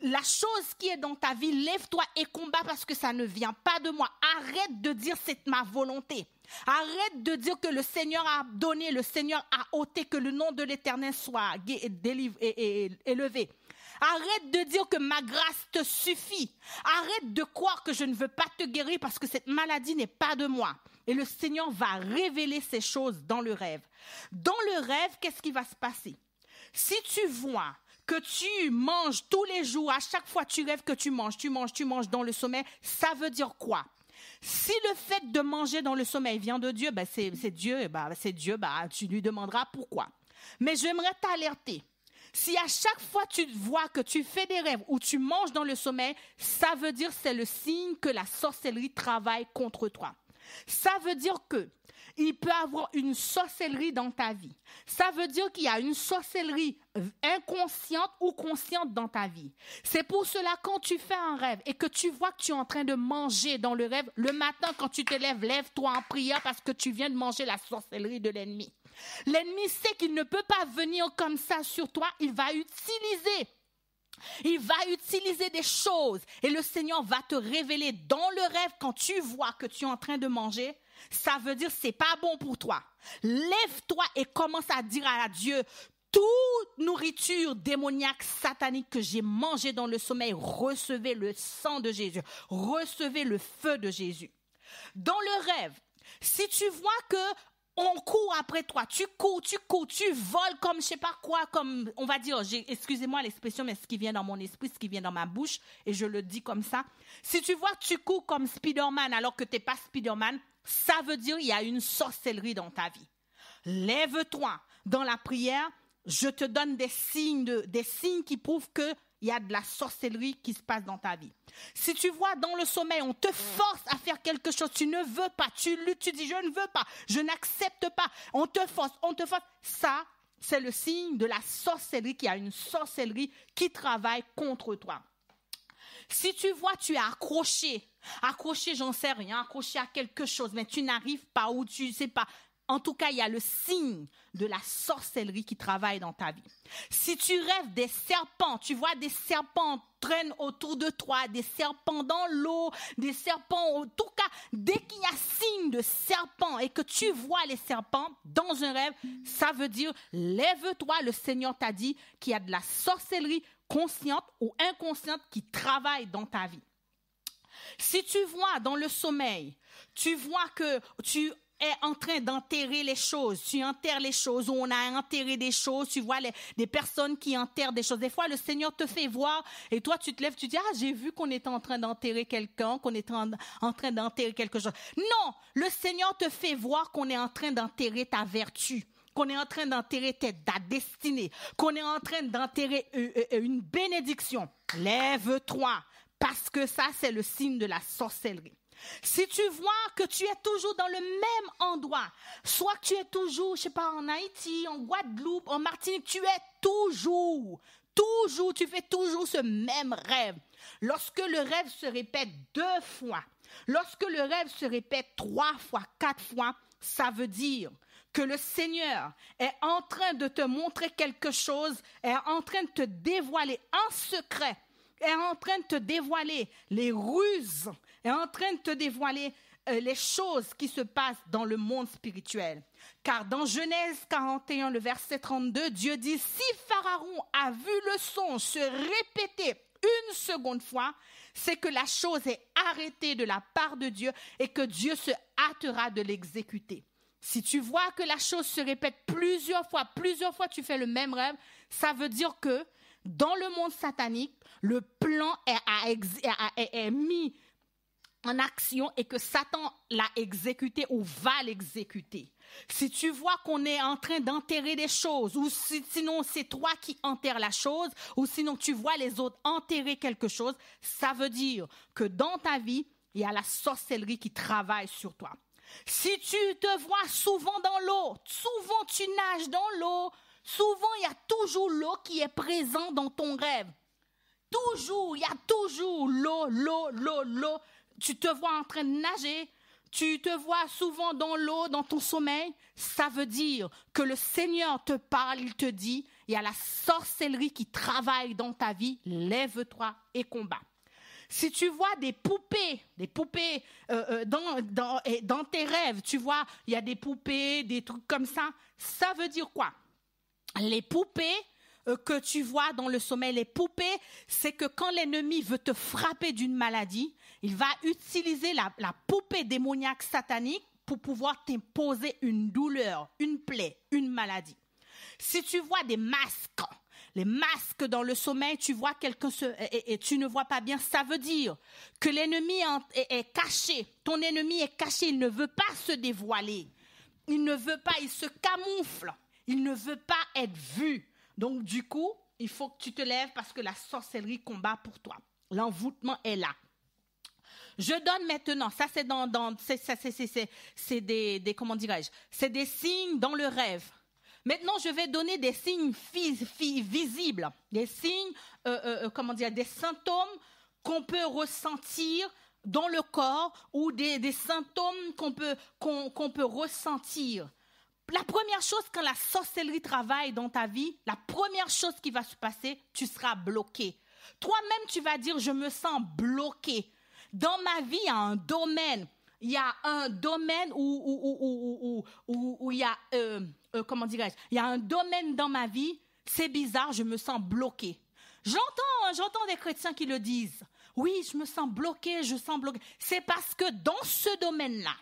la chose qui est dans ta vie, lève-toi et combat parce que ça ne vient pas de moi. Arrête de dire c'est ma volonté. Arrête de dire que le Seigneur a donné, le Seigneur a ôté, que le nom de l'Éternel soit élevé. Arrête de dire que ma grâce te suffit. Arrête de croire que je ne veux pas te guérir parce que cette maladie n'est pas de moi. Et le Seigneur va révéler ces choses dans le rêve. Dans le rêve, qu'est-ce qui va se passer Si tu vois que tu manges tous les jours, à chaque fois tu rêves que tu manges, tu manges, tu manges dans le sommeil, ça veut dire quoi si le fait de manger dans le sommeil vient de Dieu, ben, c'est Dieu, ben c'est Dieu, ben tu lui demanderas pourquoi. Mais j'aimerais t'alerter. Si à chaque fois tu vois que tu fais des rêves ou tu manges dans le sommeil, ça veut dire c'est le signe que la sorcellerie travaille contre toi. Ça veut dire que il peut avoir une sorcellerie dans ta vie. Ça veut dire qu'il y a une sorcellerie euh, inconsciente ou consciente dans ta vie. C'est pour cela quand tu fais un rêve et que tu vois que tu es en train de manger dans le rêve, le matin quand tu te lèves, lève-toi en prière parce que tu viens de manger la sorcellerie de l'ennemi. L'ennemi sait qu'il ne peut pas venir comme ça sur toi, il va utiliser il va utiliser des choses et le Seigneur va te révéler dans le rêve quand tu vois que tu es en train de manger ça veut dire c'est pas bon pour toi. Lève-toi et commence à dire à Dieu, toute nourriture démoniaque, satanique que j'ai mangée dans le sommeil, recevez le sang de Jésus, recevez le feu de Jésus. Dans le rêve, si tu vois que on court après toi, tu cours, tu cours, tu voles comme je sais pas quoi, comme on va dire, excusez-moi l'expression, mais ce qui vient dans mon esprit, ce qui vient dans ma bouche, et je le dis comme ça. Si tu vois, tu cours comme Spider-Man alors que tu n'es pas Spider-Man, ça veut dire il y a une sorcellerie dans ta vie. Lève-toi dans la prière, je te donne des signes, des signes qui prouvent que il y a de la sorcellerie qui se passe dans ta vie. Si tu vois dans le sommeil, on te force à faire quelque chose, tu ne veux pas, tu luttes, tu dis je ne veux pas, je n'accepte pas, on te force, on te force, ça, c'est le signe de la sorcellerie, qui y a une sorcellerie qui travaille contre toi. Si tu vois, tu es accroché. Accroché, j'en sais rien, accroché à quelque chose, mais tu n'arrives pas ou tu ne sais pas. En tout cas, il y a le signe de la sorcellerie qui travaille dans ta vie. Si tu rêves des serpents, tu vois des serpents traînent autour de toi, des serpents dans l'eau, des serpents, en tout cas, dès qu'il y a signe de serpent et que tu vois les serpents dans un rêve, ça veut dire, lève-toi, le Seigneur t'a dit qu'il y a de la sorcellerie consciente ou inconsciente qui travaille dans ta vie. Si tu vois dans le sommeil, tu vois que tu es en train d'enterrer les choses, tu enterres les choses, ou on a enterré des choses, tu vois des personnes qui enterrent des choses. Des fois, le Seigneur te fait voir et toi, tu te lèves, tu dis, ah, j'ai vu qu'on était en train d'enterrer quelqu'un, qu'on était en, en train d'enterrer quelque chose. Non, le Seigneur te fait voir qu'on est en train d'enterrer ta vertu qu'on est en train d'enterrer ta, destinée, qu'on est en train d'enterrer euh, euh, euh, une bénédiction, lève-toi, parce que ça, c'est le signe de la sorcellerie. Si tu vois que tu es toujours dans le même endroit, soit que tu es toujours, je sais pas, en Haïti, en Guadeloupe, en Martinique, tu es toujours, toujours, tu fais toujours ce même rêve. Lorsque le rêve se répète deux fois, lorsque le rêve se répète trois fois, quatre fois, ça veut dire que le Seigneur est en train de te montrer quelque chose, est en train de te dévoiler un secret, est en train de te dévoiler les ruses, est en train de te dévoiler euh, les choses qui se passent dans le monde spirituel. Car dans Genèse 41, le verset 32, Dieu dit, si Pharaon a vu le son se répéter une seconde fois, c'est que la chose est arrêtée de la part de Dieu et que Dieu se hâtera de l'exécuter. Si tu vois que la chose se répète plusieurs fois, plusieurs fois tu fais le même rêve, ça veut dire que dans le monde satanique, le plan est, mis en action et que Satan l'a exécuté ou va l'exécuter. Si tu vois qu'on est en train d'enterrer des choses, ou sinon c'est toi qui enterres la chose, ou sinon tu vois les autres enterrer quelque chose, ça veut dire que dans ta vie, il y a la sorcellerie qui travaille sur toi. Si tu te vois souvent dans l'eau, souvent tu nages dans l'eau, souvent il y a toujours l'eau qui est présente dans ton rêve. Toujours, il y a toujours l'eau, l'eau, l'eau, l'eau. Tu te vois en train de nager, tu te vois souvent dans l'eau, dans ton sommeil, ça veut dire que le Seigneur te parle, il te dit, il y a la sorcellerie qui travaille dans ta vie, lève-toi et combat. Si tu vois des poupées, des poupées euh, euh, dans, tes rêves, tu vois, il y a des poupées, des trucs comme ça, ça veut dire quoi Les poupées, euh, que tu vois dans le sommeil, les poupées, c'est que quand l'ennemi veut te frapper d'une maladie, il va utiliser la poupée démoniaque satanique pour pouvoir t'imposer une douleur, une plaie, une maladie. Si tu vois des masques, les masques dans le sommeil, tu vois quelqu'un chose et, tu ne vois pas bien, ça veut dire que l'ennemi est, caché. Ton ennemi est caché, il ne veut pas se dévoiler. Il ne veut pas, il se camoufle. Il ne veut pas être vu. Donc du coup, il faut que tu te lèves parce que la sorcellerie combat pour toi. L'envoûtement est là. Je donne maintenant, ça c'est dans, dans c'est, des, des, comment dirais-je, c'est des signes dans le rêve Maintenant, je vais donner des signes visibles, des signes, euh, euh, euh, comment dire, des symptômes qu'on peut ressentir dans le corps ou des, symptômes qu'on peut, peut ressentir. La première chose, quand la sorcellerie travaille dans ta vie, la première chose qui va se passer, tu seras bloqué. Toi-même, tu vas dire, je me sens bloqué. Dans ma vie, il y a un domaine. Il y a un domaine où, où, où, où, où il y a... Euh, comment dirais-je, il y a un domaine dans ma vie, c'est bizarre, je me sens bloqué. J'entends, hein, j'entends des chrétiens qui le disent. Oui, je me sens bloqué, je sens bloqué. C'est parce que dans ce domaine-là,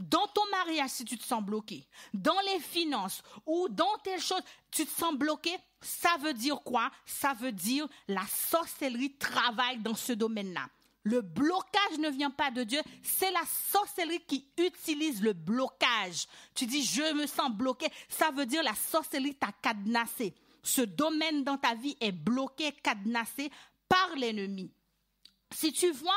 dans ton mariage, si tu te sens bloqué, dans les finances ou dans telle chose, tu te sens bloqué, ça veut dire quoi Ça veut dire la sorcellerie travaille dans ce domaine-là. Le blocage ne vient pas de Dieu, c'est la sorcellerie qui utilise le blocage. Tu dis, je me sens bloqué, ça veut dire la sorcellerie t'a cadenassé. Ce domaine dans ta vie est bloqué, cadenassé par l'ennemi. Si tu vois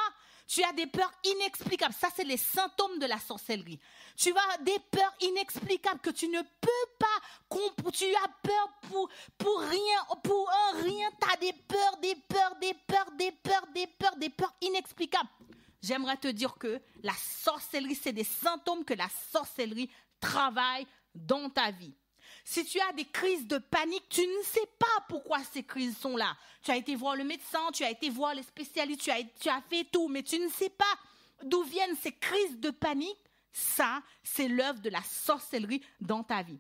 tu as des peurs inexplicables. Ça, c'est les symptômes de la sorcellerie. Tu as des peurs inexplicables que tu ne peux pas comprendre. Tu as peur pour, pour rien, pour un rien. Tu as des peurs, des peurs, des peurs, des peurs, des peurs, des peurs inexplicables. J'aimerais te dire que la sorcellerie, c'est des symptômes que la sorcellerie travaille dans ta vie. Si tu as des crises de panique, tu ne sais pas pourquoi ces crises sont là. Tu as été voir le médecin, tu as été voir les spécialistes, tu as, fait tout, mais tu ne sais pas d'où viennent ces crises de panique. Ça, c'est l'œuvre de la sorcellerie dans ta vie.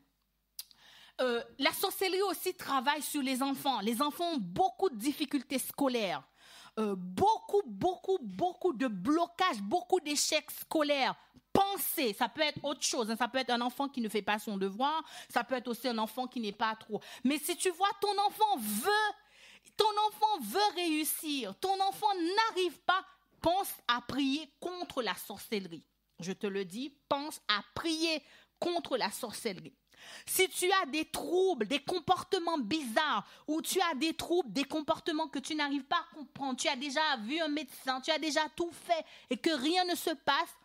Euh, la sorcellerie aussi travaille sur les enfants. Les enfants ont beaucoup de difficultés scolaires. Euh, beaucoup, beaucoup, beaucoup de blocages, beaucoup d'échecs scolaires Penser, ça peut être autre chose, hein. ça peut être un enfant qui ne fait pas son devoir, ça peut être aussi un enfant qui n'est pas trop. Mais si tu vois ton enfant veut, ton enfant veut réussir, ton enfant n'arrive pas, pense à prier contre la sorcellerie. Je te le dis, pense à prier contre la sorcellerie. Si tu as des troubles, des comportements bizarres, ou tu as des troubles, des comportements que tu n'arrives pas à comprendre, tu as déjà vu un médecin, tu as déjà tout fait et que rien ne se passe,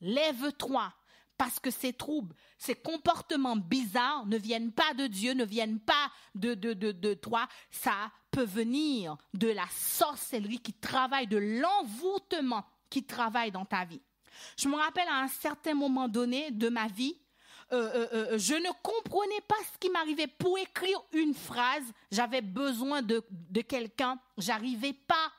Lève-toi, parce que ces troubles, ces comportements bizarres ne viennent pas de Dieu, ne viennent pas de, de, de, toi. Ça peut venir de la sorcellerie qui travaille, de l'envoûtement qui travaille dans ta vie. Je me rappelle à un certain moment donné de ma vie, euh, euh, euh, je ne comprenais pas ce qui m'arrivait. Pour écrire une phrase, j'avais besoin de, de quelqu'un. J'arrivais pas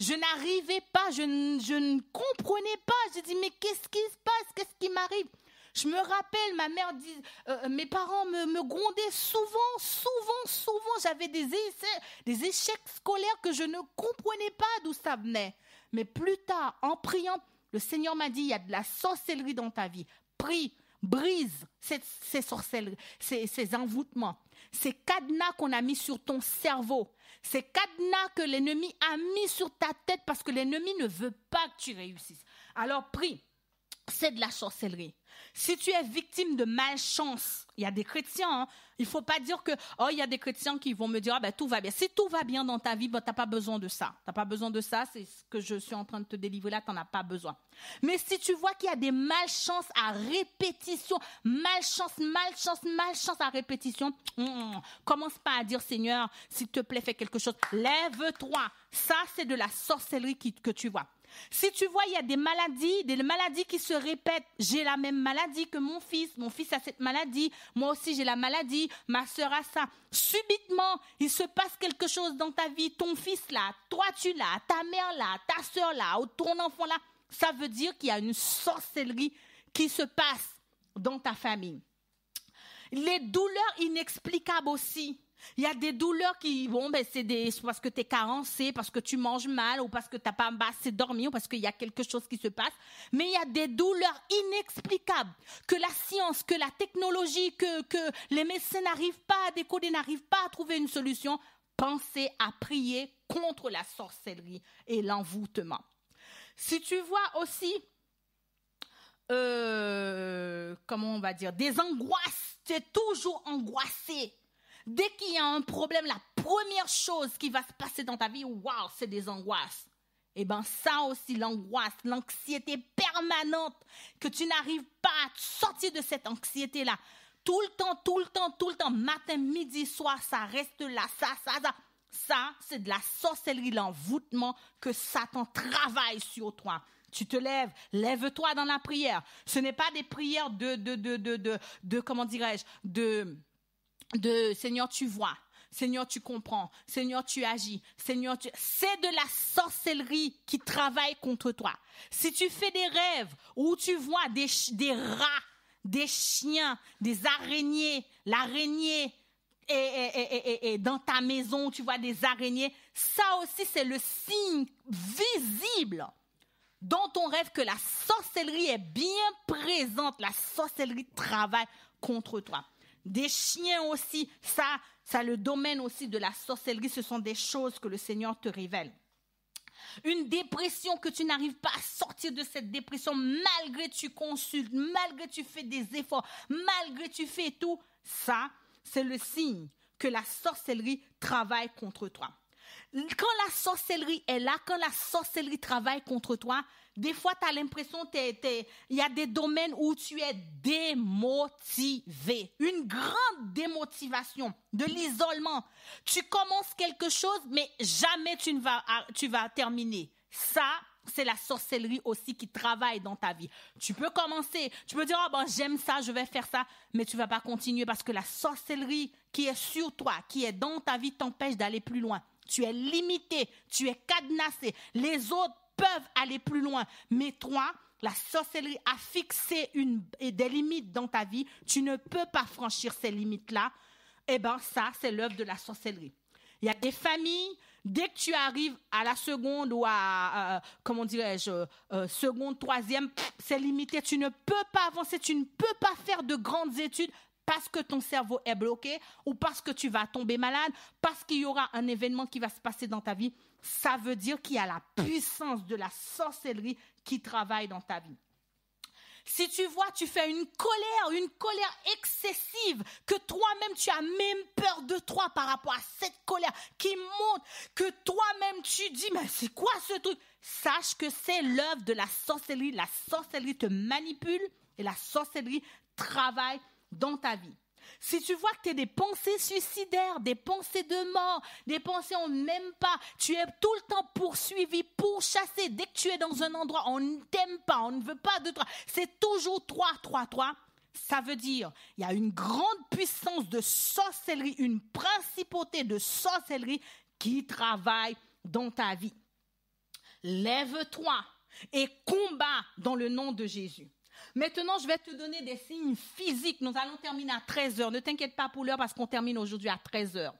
je n'arrivais pas, je, ne comprenais pas. Je dis mais qu'est-ce qui se passe Qu'est-ce qui m'arrive je me rappelle, ma mère dit, euh, euh, mes parents me, grondaient souvent, souvent, souvent. J'avais des, des échecs scolaires que je ne comprenais pas d'où ça venait. Mais plus tard, en priant, le Seigneur m'a dit, il y a de la sorcellerie dans ta vie. Prie. Brise ces, ces ces, envoûtements, ces cadenas qu'on a mis sur ton cerveau, ces cadenas que l'ennemi a mis sur ta tête parce que l'ennemi ne veut pas que tu réussisses. Alors prie, c'est de la sorcellerie. Si tu es victime de malchance, il y a des chrétiens, hein. il ne faut pas dire que, oh, il y a des chrétiens qui vont me dire, ah ben tout va bien. Si tout va bien dans ta vie, ben, tu n'as pas besoin de ça. Tu n'as pas besoin de ça, c'est ce que je suis en train de te délivrer là, tu n'en as pas besoin. Mais si tu vois qu'il y a des malchances à répétition, malchance, malchance, malchance à répétition, mm, commence pas à dire, Seigneur, s'il te plaît, fais quelque chose. Lève-toi. Ça, c'est de la sorcellerie que tu vois. Si tu vois, il y a des maladies, des maladies qui se répètent. J'ai la même maladie que mon fils, mon fils a cette maladie, moi aussi j'ai la maladie, ma soeur a ça. Subitement, il se passe quelque chose dans ta vie, ton fils là, toi tu l'as, ta mère là, ta soeur là, ou ton enfant là. Ça veut dire qu'il y a une sorcellerie qui se passe dans ta famille. Les douleurs inexplicables aussi. Il y a des douleurs qui, bon, ben, c'est des, parce que tu es carencé, parce que tu manges mal, ou parce que t'as pas assez dormi, ou parce qu'il y a quelque chose qui se passe. Mais il y a des douleurs inexplicables que la science, que la technologie, que, que les médecins n'arrivent pas à décoder, n'arrivent pas à trouver une solution. Pensez à prier contre la sorcellerie et l'envoûtement. Si tu vois aussi, euh, comment on va dire, des angoisses, tu es toujours angoissé Dès qu'il y a un problème, la première chose qui va se passer dans ta vie, waouh, c'est des angoisses. Eh bien, ça aussi, l'angoisse, l'anxiété permanente, que tu n'arrives pas à sortir de cette anxiété-là. Tout le temps, tout le temps, tout le temps, matin, midi, soir, ça reste là, ça, ça, ça. Ça, c'est de la sorcellerie, l'envoûtement que Satan travaille sur toi. Tu te lèves, lève-toi dans la prière. Ce n'est pas des prières de, de, de, de, de comment dirais-je, de, de Seigneur, tu vois, Seigneur, tu comprends, Seigneur, tu agis, Seigneur, c'est de la sorcellerie qui travaille contre toi. Si tu fais des rêves où tu vois des, rats, des chiens, des araignées, l'araignée est, est, dans ta maison, tu vois des araignées, ça aussi c'est le signe visible dans ton rêve que la sorcellerie est bien présente, la sorcellerie travaille contre toi des chiens aussi. Ça, ça le domaine aussi de la sorcellerie. Ce sont des choses que le Seigneur te révèle. Une dépression que tu n'arrives pas à sortir de cette dépression malgré tu consultes, malgré tu fais des efforts, malgré tu fais tout. Ça, c'est le signe que la sorcellerie travaille contre toi. Quand la sorcellerie est là, quand la sorcellerie travaille contre toi, des fois, tu as l'impression qu'il y a des domaines où tu es démotivé. Une grande démotivation, de l'isolement. Tu commences quelque chose, mais jamais tu ne vas, ah, tu vas terminer. Ça, c'est la sorcellerie aussi qui travaille dans ta vie. Tu peux commencer, tu peux dire, oh j'aime ça, je vais faire ça, mais tu vas pas continuer parce que la sorcellerie qui est sur toi, qui est dans ta vie, t'empêche d'aller plus loin. Tu es limité, tu es cadenassé. Les autres peuvent aller plus loin. Mais toi, la sorcellerie a fixé une, des limites dans ta vie. Tu ne peux pas franchir ces limites-là. Eh bien, ça, c'est l'œuvre de la sorcellerie. Il y a des familles, dès que tu arrives à la seconde ou à, comment dirais-je, euh, euh, seconde, troisième, c'est limité. Tu ne peux pas avancer, tu ne peux pas faire de grandes études parce que ton cerveau est bloqué ou parce que tu vas tomber malade, parce qu'il y aura un événement qui va se passer dans ta vie ça veut dire qu'il y a la puissance de la sorcellerie qui travaille dans ta vie. Si tu vois, tu fais une colère, une colère excessive, que toi-même, tu as même peur de toi par rapport à cette colère qui monte, que toi-même, tu dis, mais c'est quoi ce truc Sache que c'est l'œuvre de la sorcellerie. La sorcellerie te manipule et la sorcellerie travaille dans ta vie. Si tu vois que tu as des pensées suicidaires, des pensées de mort, des pensées on n'aime pas, tu es tout le temps poursuivi, pourchassé. Dès que tu es dans un endroit, on ne t'aime pas, on ne veut pas de toi. C'est toujours toi, toi, toi. Ça veut dire, il y a une grande puissance de sorcellerie, une principauté de sorcellerie qui travaille dans ta vie. Lève-toi et combat dans le nom de Jésus. Maintenant, je vais te donner des signes physiques. Nous allons terminer à 13 heures. Ne t'inquiète pas pour l'heure parce qu'on termine aujourd'hui à 13 heures.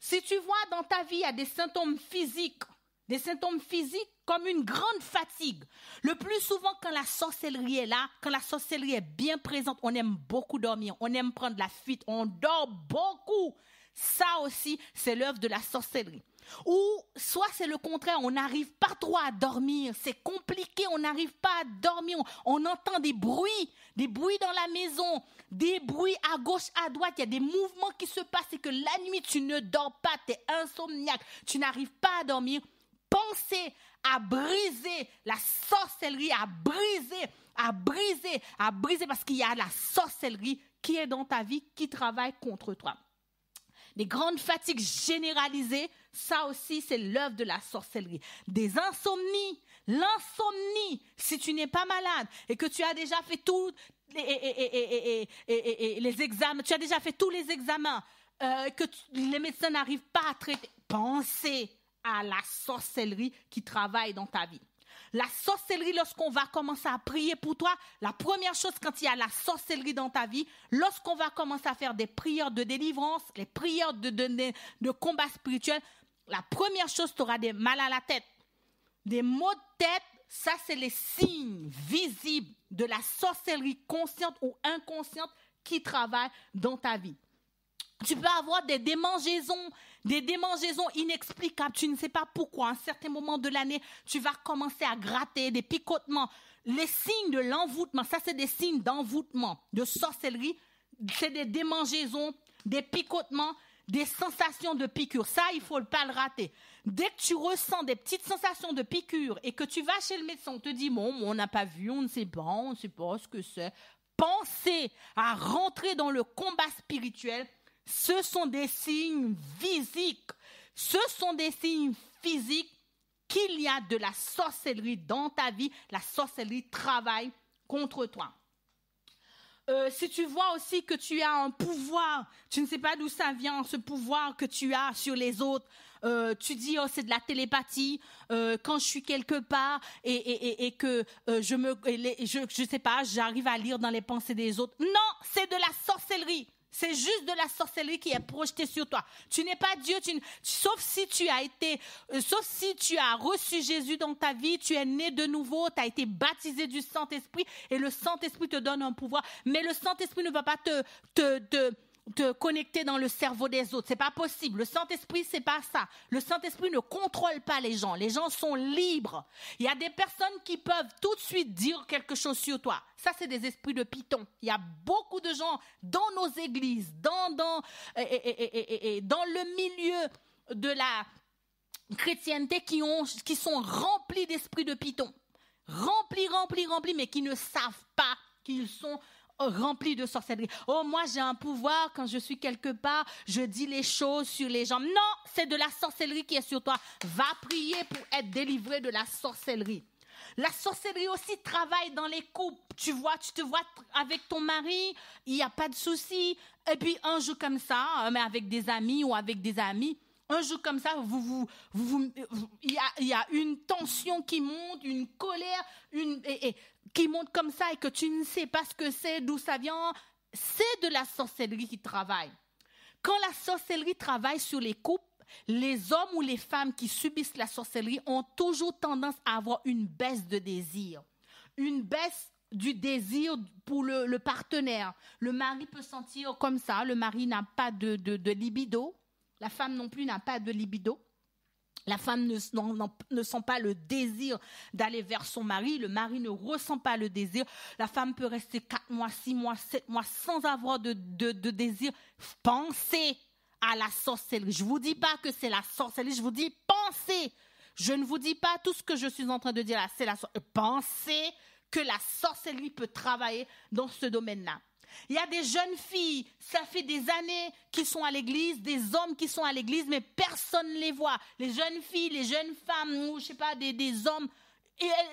Si tu vois dans ta vie, il y a des symptômes physiques, des symptômes physiques comme une grande fatigue. Le plus souvent, quand la sorcellerie est là, quand la sorcellerie est bien présente, on aime beaucoup dormir, on aime prendre la fuite, on dort beaucoup. Ça aussi, c'est l'œuvre de la sorcellerie. Ou soit c'est le contraire, on n'arrive pas trop à dormir, c'est compliqué, on n'arrive pas à dormir, on, entend des bruits, des bruits dans la maison, des bruits à gauche, à droite, il y a des mouvements qui se passent et que la nuit tu ne dors pas, tu es insomniaque, tu n'arrives pas à dormir. Pensez à briser la sorcellerie, à briser, à briser, à briser parce qu'il y a la sorcellerie qui est dans ta vie, qui travaille contre toi. Des grandes fatigues généralisées, ça aussi, c'est l'œuvre de la sorcellerie. Des insomnies, l'insomnie, si tu n'es pas malade et que tu as déjà fait tous les, les examens, tu as déjà fait tous les examens, euh, que les médecins n'arrivent pas à traiter. Pensez à la sorcellerie qui travaille dans ta vie. La sorcellerie, lorsqu'on va commencer à prier pour toi, la première chose quand il y a la sorcellerie dans ta vie, lorsqu'on va commencer à faire des prières de délivrance, les prières de, de combat spirituel, la première chose, tu auras des mal à la tête. Des maux de tête, ça, c'est les signes visibles de la sorcellerie consciente ou inconsciente qui travaille dans ta vie. Tu peux avoir des démangeaisons, des démangeaisons inexplicables. Tu ne sais pas pourquoi. À un certain moment de l'année, tu vas commencer à gratter des picotements. Les signes de l'envoûtement, ça, c'est des signes d'envoûtement, de sorcellerie. C'est des démangeaisons, des picotements, des sensations de piqûre. Ça, il faut pas le rater. Dès que tu ressens des petites sensations de piqûre et que tu vas chez le médecin, on te dit, bon, on n'a pas vu, on ne sait pas, on ne sait pas ce que c'est. Pensez à rentrer dans le combat spirituel, ce sont des signes physiques. Ce sont des signes physiques qu'il y a de la sorcellerie dans ta vie. La sorcellerie travaille contre toi. Euh, si tu vois aussi que tu as un pouvoir, tu ne sais pas d'où ça vient, ce pouvoir que tu as sur les autres, euh, tu dis, oh, c'est de la télépathie, euh, quand je suis quelque part et, que je me, je, je sais pas, j'arrive à lire dans les pensées des autres. Non, c'est de la sorcellerie. C'est juste de la sorcellerie qui est projetée sur toi. Tu n'es pas Dieu, sauf si tu as été, euh, sauf si tu as reçu Jésus dans ta vie, tu es né de nouveau, tu as été baptisé du Saint-Esprit et le Saint-Esprit te donne un pouvoir. Mais le Saint-Esprit ne va pas te, te, te te connecter dans le cerveau des autres. C'est pas possible. Le Saint-Esprit, c'est pas ça. Le Saint-Esprit ne contrôle pas les gens. Les gens sont libres. Il y a des personnes qui peuvent tout de suite dire quelque chose sur toi. Ça, c'est des esprits de Python. Il y a beaucoup de gens dans nos églises, dans, dans, et, dans le milieu de la chrétienté qui, ont, qui sont remplis d'esprits de Python. Remplis, remplis, remplis, mais qui ne savent pas qu'ils sont rempli de sorcellerie. Oh, moi, j'ai un pouvoir quand je suis quelque part, je dis les choses sur les gens. Non, c'est de la sorcellerie qui est sur toi. Va prier pour être délivré de la sorcellerie. La sorcellerie aussi travaille dans les couples. Tu vois, tu te vois avec ton mari, il n'y a pas de souci. Et puis un jour comme ça, euh, mais avec des amis ou avec des amis, un jour comme ça, vous, vous, il, y a, une tension qui monte, une colère, une, et qui monte comme ça et que tu ne sais pas ce que c'est, d'où ça vient, c'est de la sorcellerie qui travaille. Quand la sorcellerie travaille sur les couples, les hommes ou les femmes qui subissent la sorcellerie ont toujours tendance à avoir une baisse de désir, une baisse du désir pour le, partenaire. Le mari peut sentir comme ça, le mari n'a pas de libido, la femme non plus n'a pas de libido. La femme ne, sent pas le désir d'aller vers son mari, le mari ne ressent pas le désir. La femme peut rester 4 mois, 6 mois, 7 mois sans avoir de, désir. Pensez à la sorcellerie. Je ne vous dis pas que c'est la sorcellerie, je vous dis pensez. Je ne vous dis pas tout ce que je suis en train de dire là, c'est la Pensez que la sorcellerie peut travailler dans ce domaine-là. Il y a des jeunes filles, ça fait des années qu'ils sont à l'église, des hommes qui sont à l'église, mais personne ne les voit. Les jeunes filles, les jeunes femmes, ou je sais pas, des, hommes,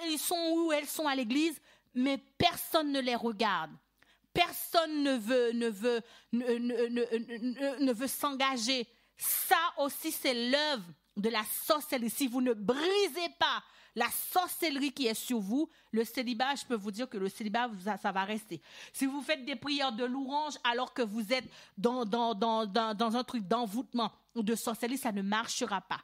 ils sont où Elles sont à l'église, mais personne ne les regarde. Personne ne veut, ne veut, veut s'engager. Ça aussi, c'est l'œuvre de la sorcellerie. Si vous ne brisez pas la sorcellerie qui est sur vous, le célibat, je peux vous dire que le célibat, ça, va rester. Si vous faites des prières de louange alors que vous êtes dans, un truc d'envoûtement ou de sorcellerie, ça ne marchera pas.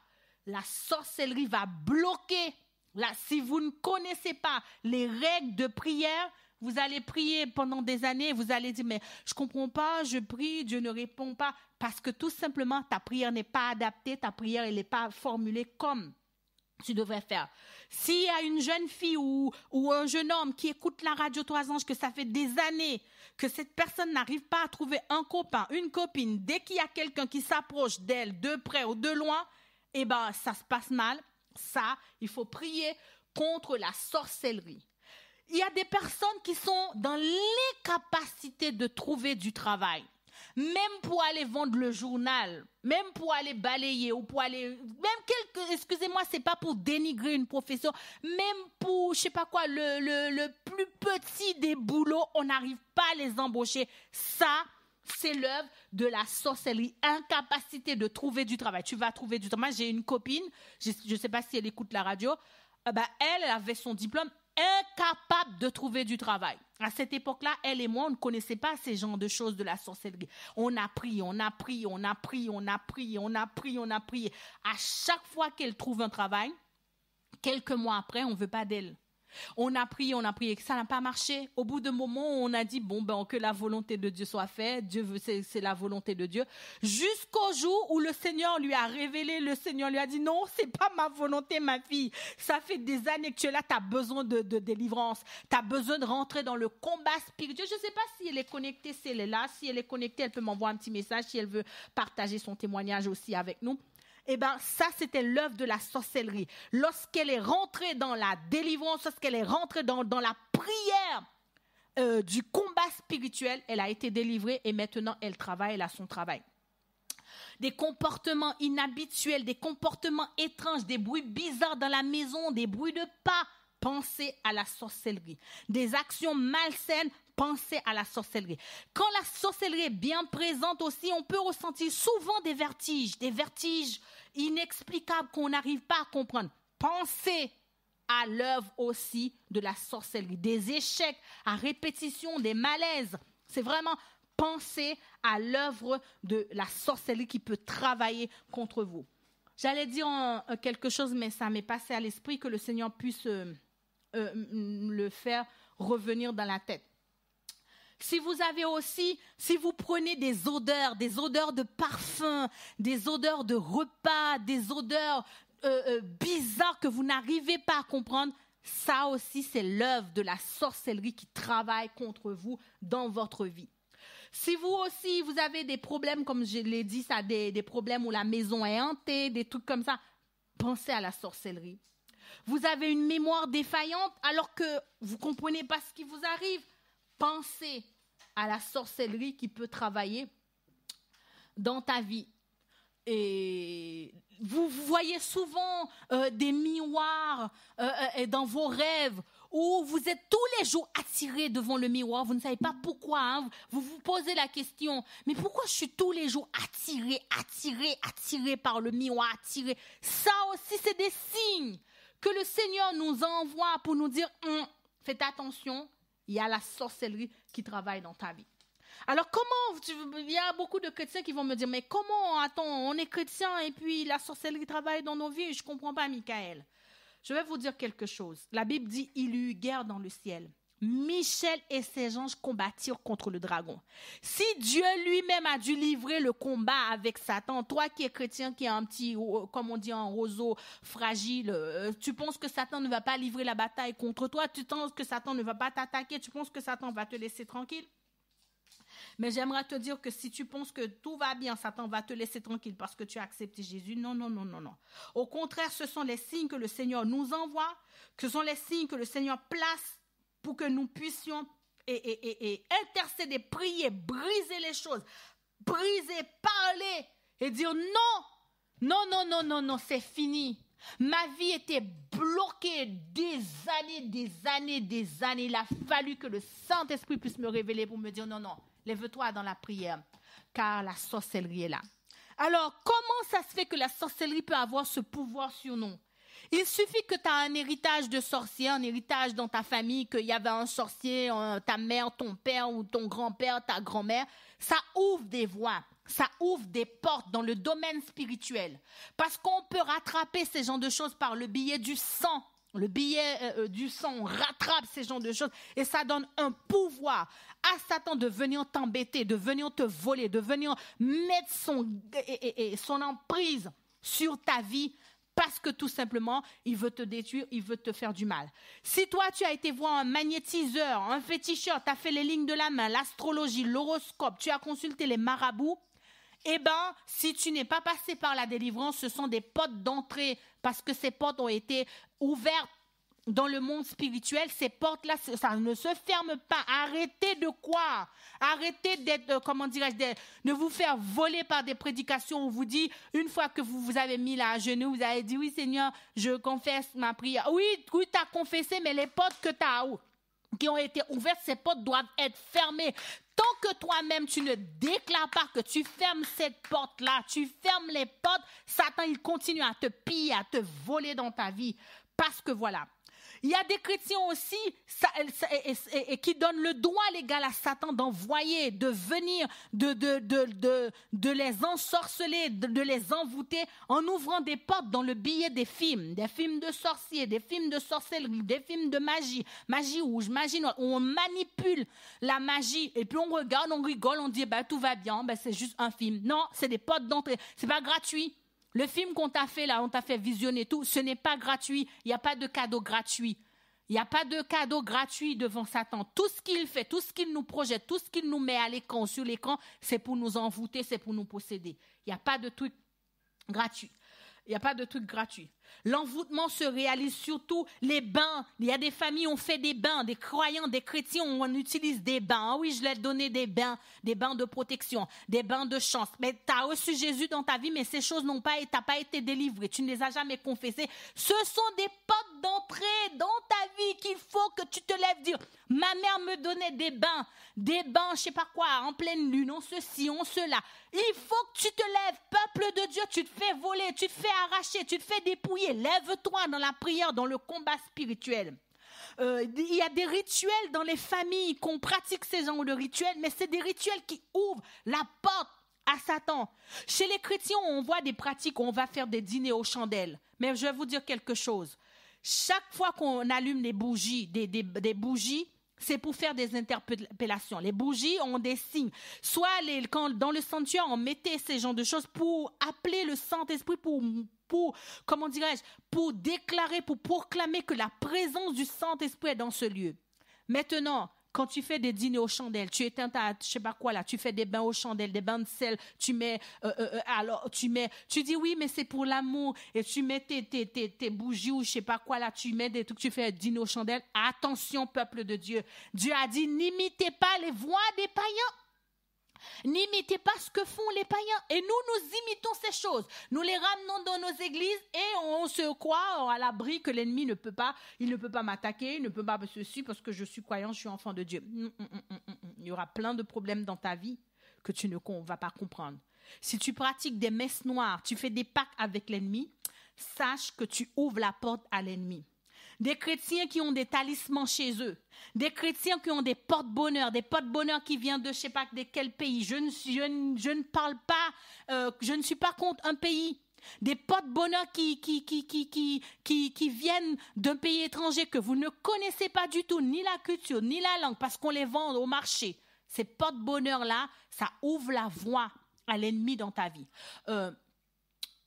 La sorcellerie va bloquer. Là, si vous ne connaissez pas les règles de prière, vous allez prier pendant des années, vous allez dire, mais je comprends pas, je prie, Dieu ne répond pas, parce que tout simplement, ta prière n'est pas adaptée, ta prière, elle n'est pas formulée comme tu devrais faire. S'il y a une jeune fille ou, un jeune homme qui écoute la radio Trois Anges, que ça fait des années que cette personne n'arrive pas à trouver un copain, une copine, dès qu'il y a quelqu'un qui s'approche d'elle de près ou de loin, eh ben, ça se passe mal. Ça, il faut prier contre la sorcellerie. Il y a des personnes qui sont dans l'incapacité de trouver du travail même pour aller vendre le journal, même pour aller balayer ou pour aller, même quelque, excusez-moi, c'est pas pour dénigrer une profession, même pour, je sais pas quoi, le, le, plus petit des boulots, on n'arrive pas à les embaucher. Ça, c'est l'œuvre de la sorcellerie, incapacité de trouver du travail. Tu vas trouver du travail. J'ai une copine, je ne sais pas si elle écoute la radio, ah bah, elle avait son diplôme, incapable de trouver du travail. À cette époque-là, elle et moi, on ne connaissait pas ces genres de choses de la sorcellerie. On a pris on a pris on a pris on a pris on a pris on a prié. À chaque fois qu'elle trouve un travail, quelques mois après, on ne veut pas d'elle. On a prié, on a prié, que ça n'a pas marché. Au bout d'un moment, on a dit, bon, ben, que la volonté de Dieu soit faite. Dieu veut, c'est la volonté de Dieu. Jusqu'au jour où le Seigneur lui a révélé, le Seigneur lui a dit, non, c'est pas ma volonté, ma fille. Ça fait des années que tu es là, as besoin de, de délivrance. as besoin de rentrer dans le combat spirituel. Je ne sais pas si elle est connectée, si elle est là. Si elle est connectée, elle peut m'envoyer un petit message si elle veut partager son témoignage aussi avec nous eh bien, ça, c'était l'œuvre de la sorcellerie. Lorsqu'elle est rentrée dans la délivrance, lorsqu'elle est rentrée dans, la prière euh, du combat spirituel, elle a été délivrée et maintenant, elle travaille, elle son travail des comportements inhabituels, des comportements étranges, des bruits bizarres dans la maison, des bruits de pas, pensez à la sorcellerie. Des actions malsaines, pensez à la sorcellerie. Quand la sorcellerie est bien présente aussi, on peut ressentir souvent des vertiges, des vertiges inexplicables qu'on n'arrive pas à comprendre. Pensez à l'œuvre aussi de la sorcellerie, des échecs à répétition, des malaises. C'est vraiment penser à l'œuvre de la sorcellerie qui peut travailler contre vous. J'allais dire quelque chose, mais ça m'est passé à l'esprit que le Seigneur puisse... Euh, euh, le faire revenir dans la tête. Si vous avez aussi, si vous prenez des odeurs, des odeurs de parfum, des odeurs de repas, des odeurs euh, euh, bizarres que vous n'arrivez pas à comprendre, ça aussi c'est l'œuvre de la sorcellerie qui travaille contre vous dans votre vie. Si vous aussi, vous avez des problèmes, comme je l'ai dit, ça, des, des problèmes où la maison est hantée, des trucs comme ça, pensez à la sorcellerie. Vous avez une mémoire défaillante alors que vous ne comprenez pas ce qui vous arrive. Pensez à la sorcellerie qui peut travailler dans ta vie. Et vous, voyez souvent euh, des miroirs euh, euh, dans vos rêves où vous êtes tous les jours attiré devant le miroir, vous ne savez pas pourquoi, hein. vous vous posez la question, mais pourquoi je suis tous les jours attiré, attiré, attiré par le miroir, attiré Ça aussi, c'est des signes que le Seigneur nous envoie pour nous dire, hum, faites attention, il y a la sorcellerie qui travaille dans ta vie. Alors comment, il y a beaucoup de chrétiens qui vont me dire, mais comment, attends, on est chrétien et puis la sorcellerie travaille dans nos vies, je ne comprends pas, Michael. Je vais vous dire quelque chose. La Bible dit, il y eut guerre dans le ciel. Michel et ses anges combattirent contre le dragon. Si Dieu lui-même a dû livrer le combat avec Satan, toi qui es chrétien, qui es un petit, oh, oh, comme on dit un roseau, fragile, euh, tu penses que Satan ne va pas livrer la bataille contre toi, tu penses que Satan ne va pas t'attaquer, tu penses que Satan va te laisser tranquille. Mais j'aimerais te dire que si tu penses que tout va bien, Satan va te laisser tranquille parce que tu as accepté Jésus. Non, non, non, non, non. Au contraire, ce sont les signes que le Seigneur nous envoie, que sont les signes que le Seigneur place pour que nous puissions intercéder, prier, briser les choses, briser, parler et dire non, non, non, non, non, non, c'est fini. Ma vie était bloquée des années, des années, des années. Il a fallu que le Saint-Esprit puisse me révéler pour me dire non, non, lève-toi dans la prière, car la sorcellerie est là. Alors, comment ça se fait que la sorcellerie peut avoir ce pouvoir sur nous il suffit que tu as un héritage de sorcier, un héritage dans ta famille, qu'il y avait un sorcier, ta mère, ton père ou ton grand-père, ta grand-mère. Ça ouvre des voies, ça ouvre des portes dans le domaine spirituel. Parce qu'on peut rattraper ces genres de choses par le billet du sang. Le billet euh, euh, du sang, on rattrape ces genres de choses et ça donne un pouvoir à Satan de venir t'embêter, de venir te voler, de venir mettre son, et son emprise sur ta vie parce que tout simplement, il veut te détruire, il veut te faire du mal. Si toi, tu as été voir un magnétiseur, un féticheur, tu as fait les lignes de la main, l'astrologie, l'horoscope, tu as consulté les marabouts, eh ben, si tu n'es pas passé par la délivrance, ce sont des portes d'entrée parce que ces portes ont été ouvertes dans le monde spirituel, ces portes-là, ça ne se ferme pas. Arrêtez de croire. Arrêtez d'être, euh, comment dirais-je, de, vous faire voler par des prédications. On vous dit, une fois que vous vous avez mis là à genoux, vous avez dit, oui Seigneur, je confesse ma prière. Oui, oui, tu as confessé, mais les portes que tu as qui ont été ouvertes, ces portes doivent être fermées. Tant que toi-même, tu ne déclares pas que tu fermes cette porte-là, tu fermes les portes, Satan, il continue à te piller, à te voler dans ta vie. Parce que voilà, il y a des chrétiens aussi qui donnent le droit légal à Satan d'envoyer, de venir, de, les ensorceler, de, les envoûter en ouvrant des portes dans le billet des films, des films de sorciers, des films de sorcellerie, des films de magie, magie rouge, magie noire, où on manipule la magie et puis on regarde, on rigole, on dit bah, tout va bien, bah, c'est juste un film. Non, c'est des portes d'entrée, c'est pas gratuit. Le film qu'on t'a fait là, on t'a fait visionner tout, ce n'est pas gratuit. Il n'y a pas de cadeau gratuit. Il n'y a pas de cadeau gratuit devant Satan. Tout ce qu'il fait, tout ce qu'il nous projette, tout ce qu'il nous met à l'écran, sur l'écran, c'est pour nous envoûter, c'est pour nous posséder. Il n'y a pas de truc gratuit. Il n'y a pas de truc gratuit. L'envoûtement se réalise surtout les bains, Il y a des familles, on fait des bains, Des croyants, des chrétiens, on utilise des bains, ah oui, je l'ai donné des bains des bains de protection, des bains de chance. Mais tu as reçu Jésus dans ta vie, mais ces choses n'ont pas, pas été délivrées Tu ne les as jamais confessées. Ce sont des portes d'entrée dans ta vie qu'il faut que tu te lèves dire. Ma mère me donnait des bains des bains, je sais pas quoi, en pleine lune, on ceci, on cela. Il faut que tu te lèves, peuple de Dieu. Tu te fais voler, tu te fais arracher, tu te fais dépouiller prier, lève-toi dans la prière, dans le combat spirituel. Euh, il y a des rituels dans les familles qu'on pratique ces genres de rituels, mais c'est des rituels qui ouvrent la porte à Satan. Chez les chrétiens, on voit des pratiques où on va faire des dîners aux chandelles. Mais je vais vous dire quelque chose. Chaque fois qu'on allume des bougies, des, bougies, c'est pour faire des interpellations. Les bougies ont des signes. Soit les, dans le sanctuaire, on mettait ces gens de choses pour appeler le Saint-Esprit, pour pour, comment dirais-je, pour déclarer, pour proclamer que la présence du Saint-Esprit est dans ce lieu. Maintenant, quand tu fais des dîners aux chandelles, tu éteins ta, je sais pas quoi là, tu fais des bains aux chandelles, des bains de sel, tu mets, euh, euh, euh, alors tu mets, tu dis oui mais c'est pour l'amour et tu mets tes, tes, tes, bougies ou je sais pas quoi là, tu mets des trucs, tu fais dîner aux chandelles. Attention peuple de Dieu, Dieu a dit n'imitez pas les voix des païens. N'imitez pas ce que font les païens. Et nous, nous imitons ces choses. Nous les ramenons dans nos églises et on se croit à l'abri que l'ennemi ne peut pas, il ne peut pas m'attaquer, il ne peut pas ceci parce que je suis croyant, je suis enfant de Dieu. Mm, mm, mm, il y aura plein de problèmes dans ta vie que tu ne vas pas comprendre. Si tu pratiques des messes noires, tu fais des pactes avec l'ennemi, sache que tu ouvres la porte à l'ennemi des chrétiens qui ont des talismans chez eux, des chrétiens qui ont des porte bonheur des portes bonheur qui viennent de je ne sais pas de quel pays. Je ne, je, ne parle pas, euh, je ne suis pas contre un pays. Des portes bonheur qui, qui, qui, qui, qui, qui, viennent d'un pays étranger que vous ne connaissez pas du tout, ni la culture, ni la langue, parce qu'on les vend au marché. Ces portes bonheur là ça ouvre la voie à l'ennemi dans ta vie. Euh,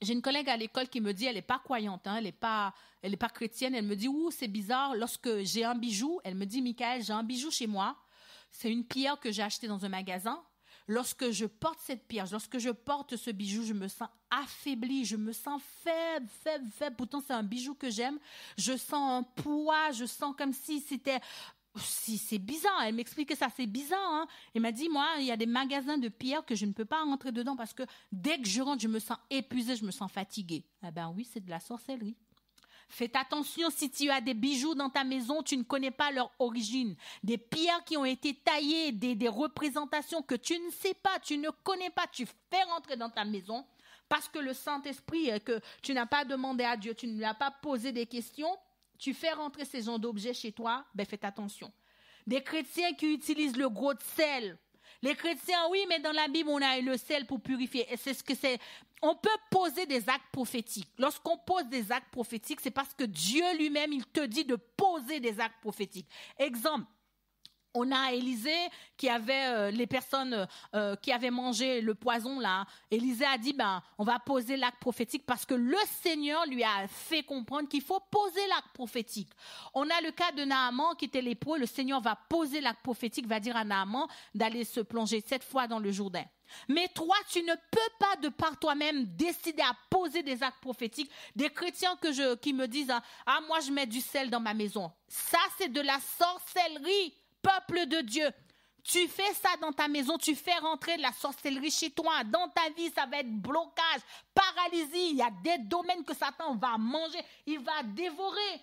j'ai une collègue à l'école qui me dit, elle n'est pas croyante, hein, elle n'est pas, pas chrétienne. Elle me dit, ouh, c'est bizarre. Lorsque j'ai un bijou, elle me dit, Michael, j'ai un bijou chez moi. C'est une pierre que j'ai achetée dans un magasin. Lorsque je porte cette pierre, lorsque je porte ce bijou, je me sens affaiblie, je me sens faible, faible, faible. Pourtant, c'est un bijou que j'aime. Je sens un poids, je sens comme si c'était si c'est bizarre, elle m'expliquait ça, c'est bizarre. Hein. Elle m'a dit, moi, il y a des magasins de pierres que je ne peux pas rentrer dedans parce que dès que je rentre, je me sens épuisée, je me sens fatiguée. Eh ben oui, c'est de la sorcellerie. Fais attention si tu as des bijoux dans ta maison, tu ne connais pas leur origine. Des pierres qui ont été taillées, des, représentations que tu ne sais pas, tu ne connais pas, tu fais rentrer dans ta maison parce que le Saint-Esprit, que tu n'as pas demandé à Dieu, tu ne lui as pas posé des questions, tu fais rentrer ces gens d'objets chez toi, ben faites attention. Des chrétiens qui utilisent le gros de sel. Les chrétiens, oui, mais dans la Bible, on a le sel pour purifier. Et c'est ce que c'est. On peut poser des actes prophétiques. Lorsqu'on pose des actes prophétiques, c'est parce que Dieu lui-même, il te dit de poser des actes prophétiques. Exemple, on a Élisée qui avait euh, les personnes euh, euh, qui avaient mangé le poison là. Élisée a dit ben on va poser l'acte prophétique parce que le Seigneur lui a fait comprendre qu'il faut poser l'acte prophétique. On a le cas de Naaman qui était l'épreuve, Le Seigneur va poser l'acte prophétique, va dire à Naaman d'aller se plonger cette fois dans le Jourdain. Mais toi, tu ne peux pas de par toi-même décider à poser des actes prophétiques. Des chrétiens que je, qui me disent hein, ah moi je mets du sel dans ma maison. Ça c'est de la sorcellerie peuple de Dieu. Tu fais ça dans ta maison, tu fais rentrer de la sorcellerie chez toi. Dans ta vie, ça va être blocage, paralysie. Il y a des domaines que Satan va manger, il va dévorer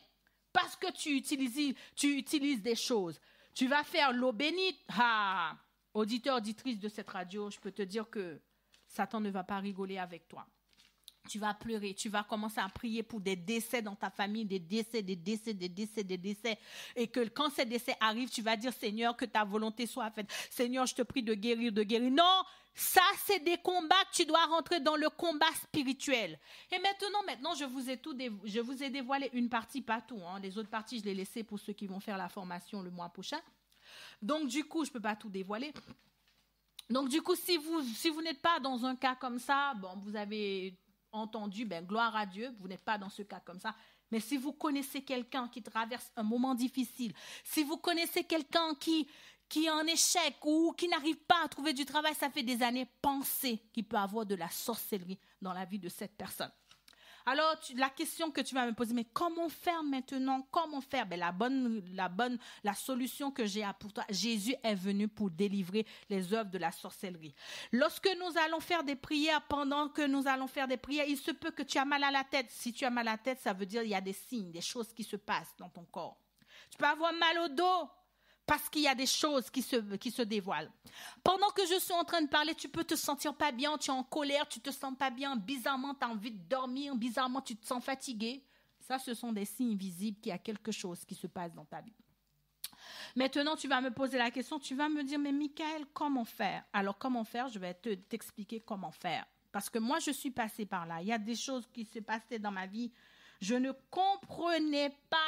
parce que tu utilises, tu utilises des choses. Tu vas faire l'eau bénite. Ah, auditeur, auditrice de cette radio, je peux te dire que Satan ne va pas rigoler avec toi tu vas pleurer, tu vas commencer à prier pour des décès dans ta famille, des décès, des décès, des décès, des décès. Et que quand ces décès arrivent, tu vas dire, Seigneur, que ta volonté soit faite. Seigneur, je te prie de guérir, de guérir. Non, ça, c'est des combats que tu dois rentrer dans le combat spirituel. Et maintenant, maintenant, je vous ai, tout je vous ai dévoilé une partie, pas tout. Hein. Les autres parties, je les laissées pour ceux qui vont faire la formation le mois prochain. Donc, du coup, je ne peux pas tout dévoiler. Donc, du coup, si vous, si vous n'êtes pas dans un cas comme ça, bon, vous avez entendu, ben, gloire à Dieu, vous n'êtes pas dans ce cas comme ça. Mais si vous connaissez quelqu'un qui traverse un moment difficile, si vous connaissez quelqu'un qui, qui est en échec ou qui n'arrive pas à trouver du travail, ça fait des années, pensez qu'il peut avoir de la sorcellerie dans la vie de cette personne. Alors, la question que tu vas me poser, mais comment faire maintenant? Comment faire? Ben, la bonne, la bonne, la solution que j'ai pour toi, Jésus est venu pour délivrer les œuvres de la sorcellerie. Lorsque nous allons faire des prières, pendant que nous allons faire des prières, il se peut que tu as mal à la tête. Si tu as mal à la tête, ça veut dire qu'il y a des signes, des choses qui se passent dans ton corps. Tu peux avoir mal au dos parce qu'il y a des choses qui se, qui se dévoilent. Pendant que je suis en train de parler, tu peux te sentir pas bien, tu es en colère, tu te sens pas bien, bizarrement tu as envie de dormir, bizarrement tu te sens fatigué. Ça, ce sont des signes visibles qu'il y a quelque chose qui se passe dans ta vie. Maintenant, tu vas me poser la question, tu vas me dire, mais Michael, comment faire Alors, comment faire Je vais te, t'expliquer comment faire. Parce que moi, je suis passée par là. Il y a des choses qui se passaient dans ma vie. Je ne comprenais pas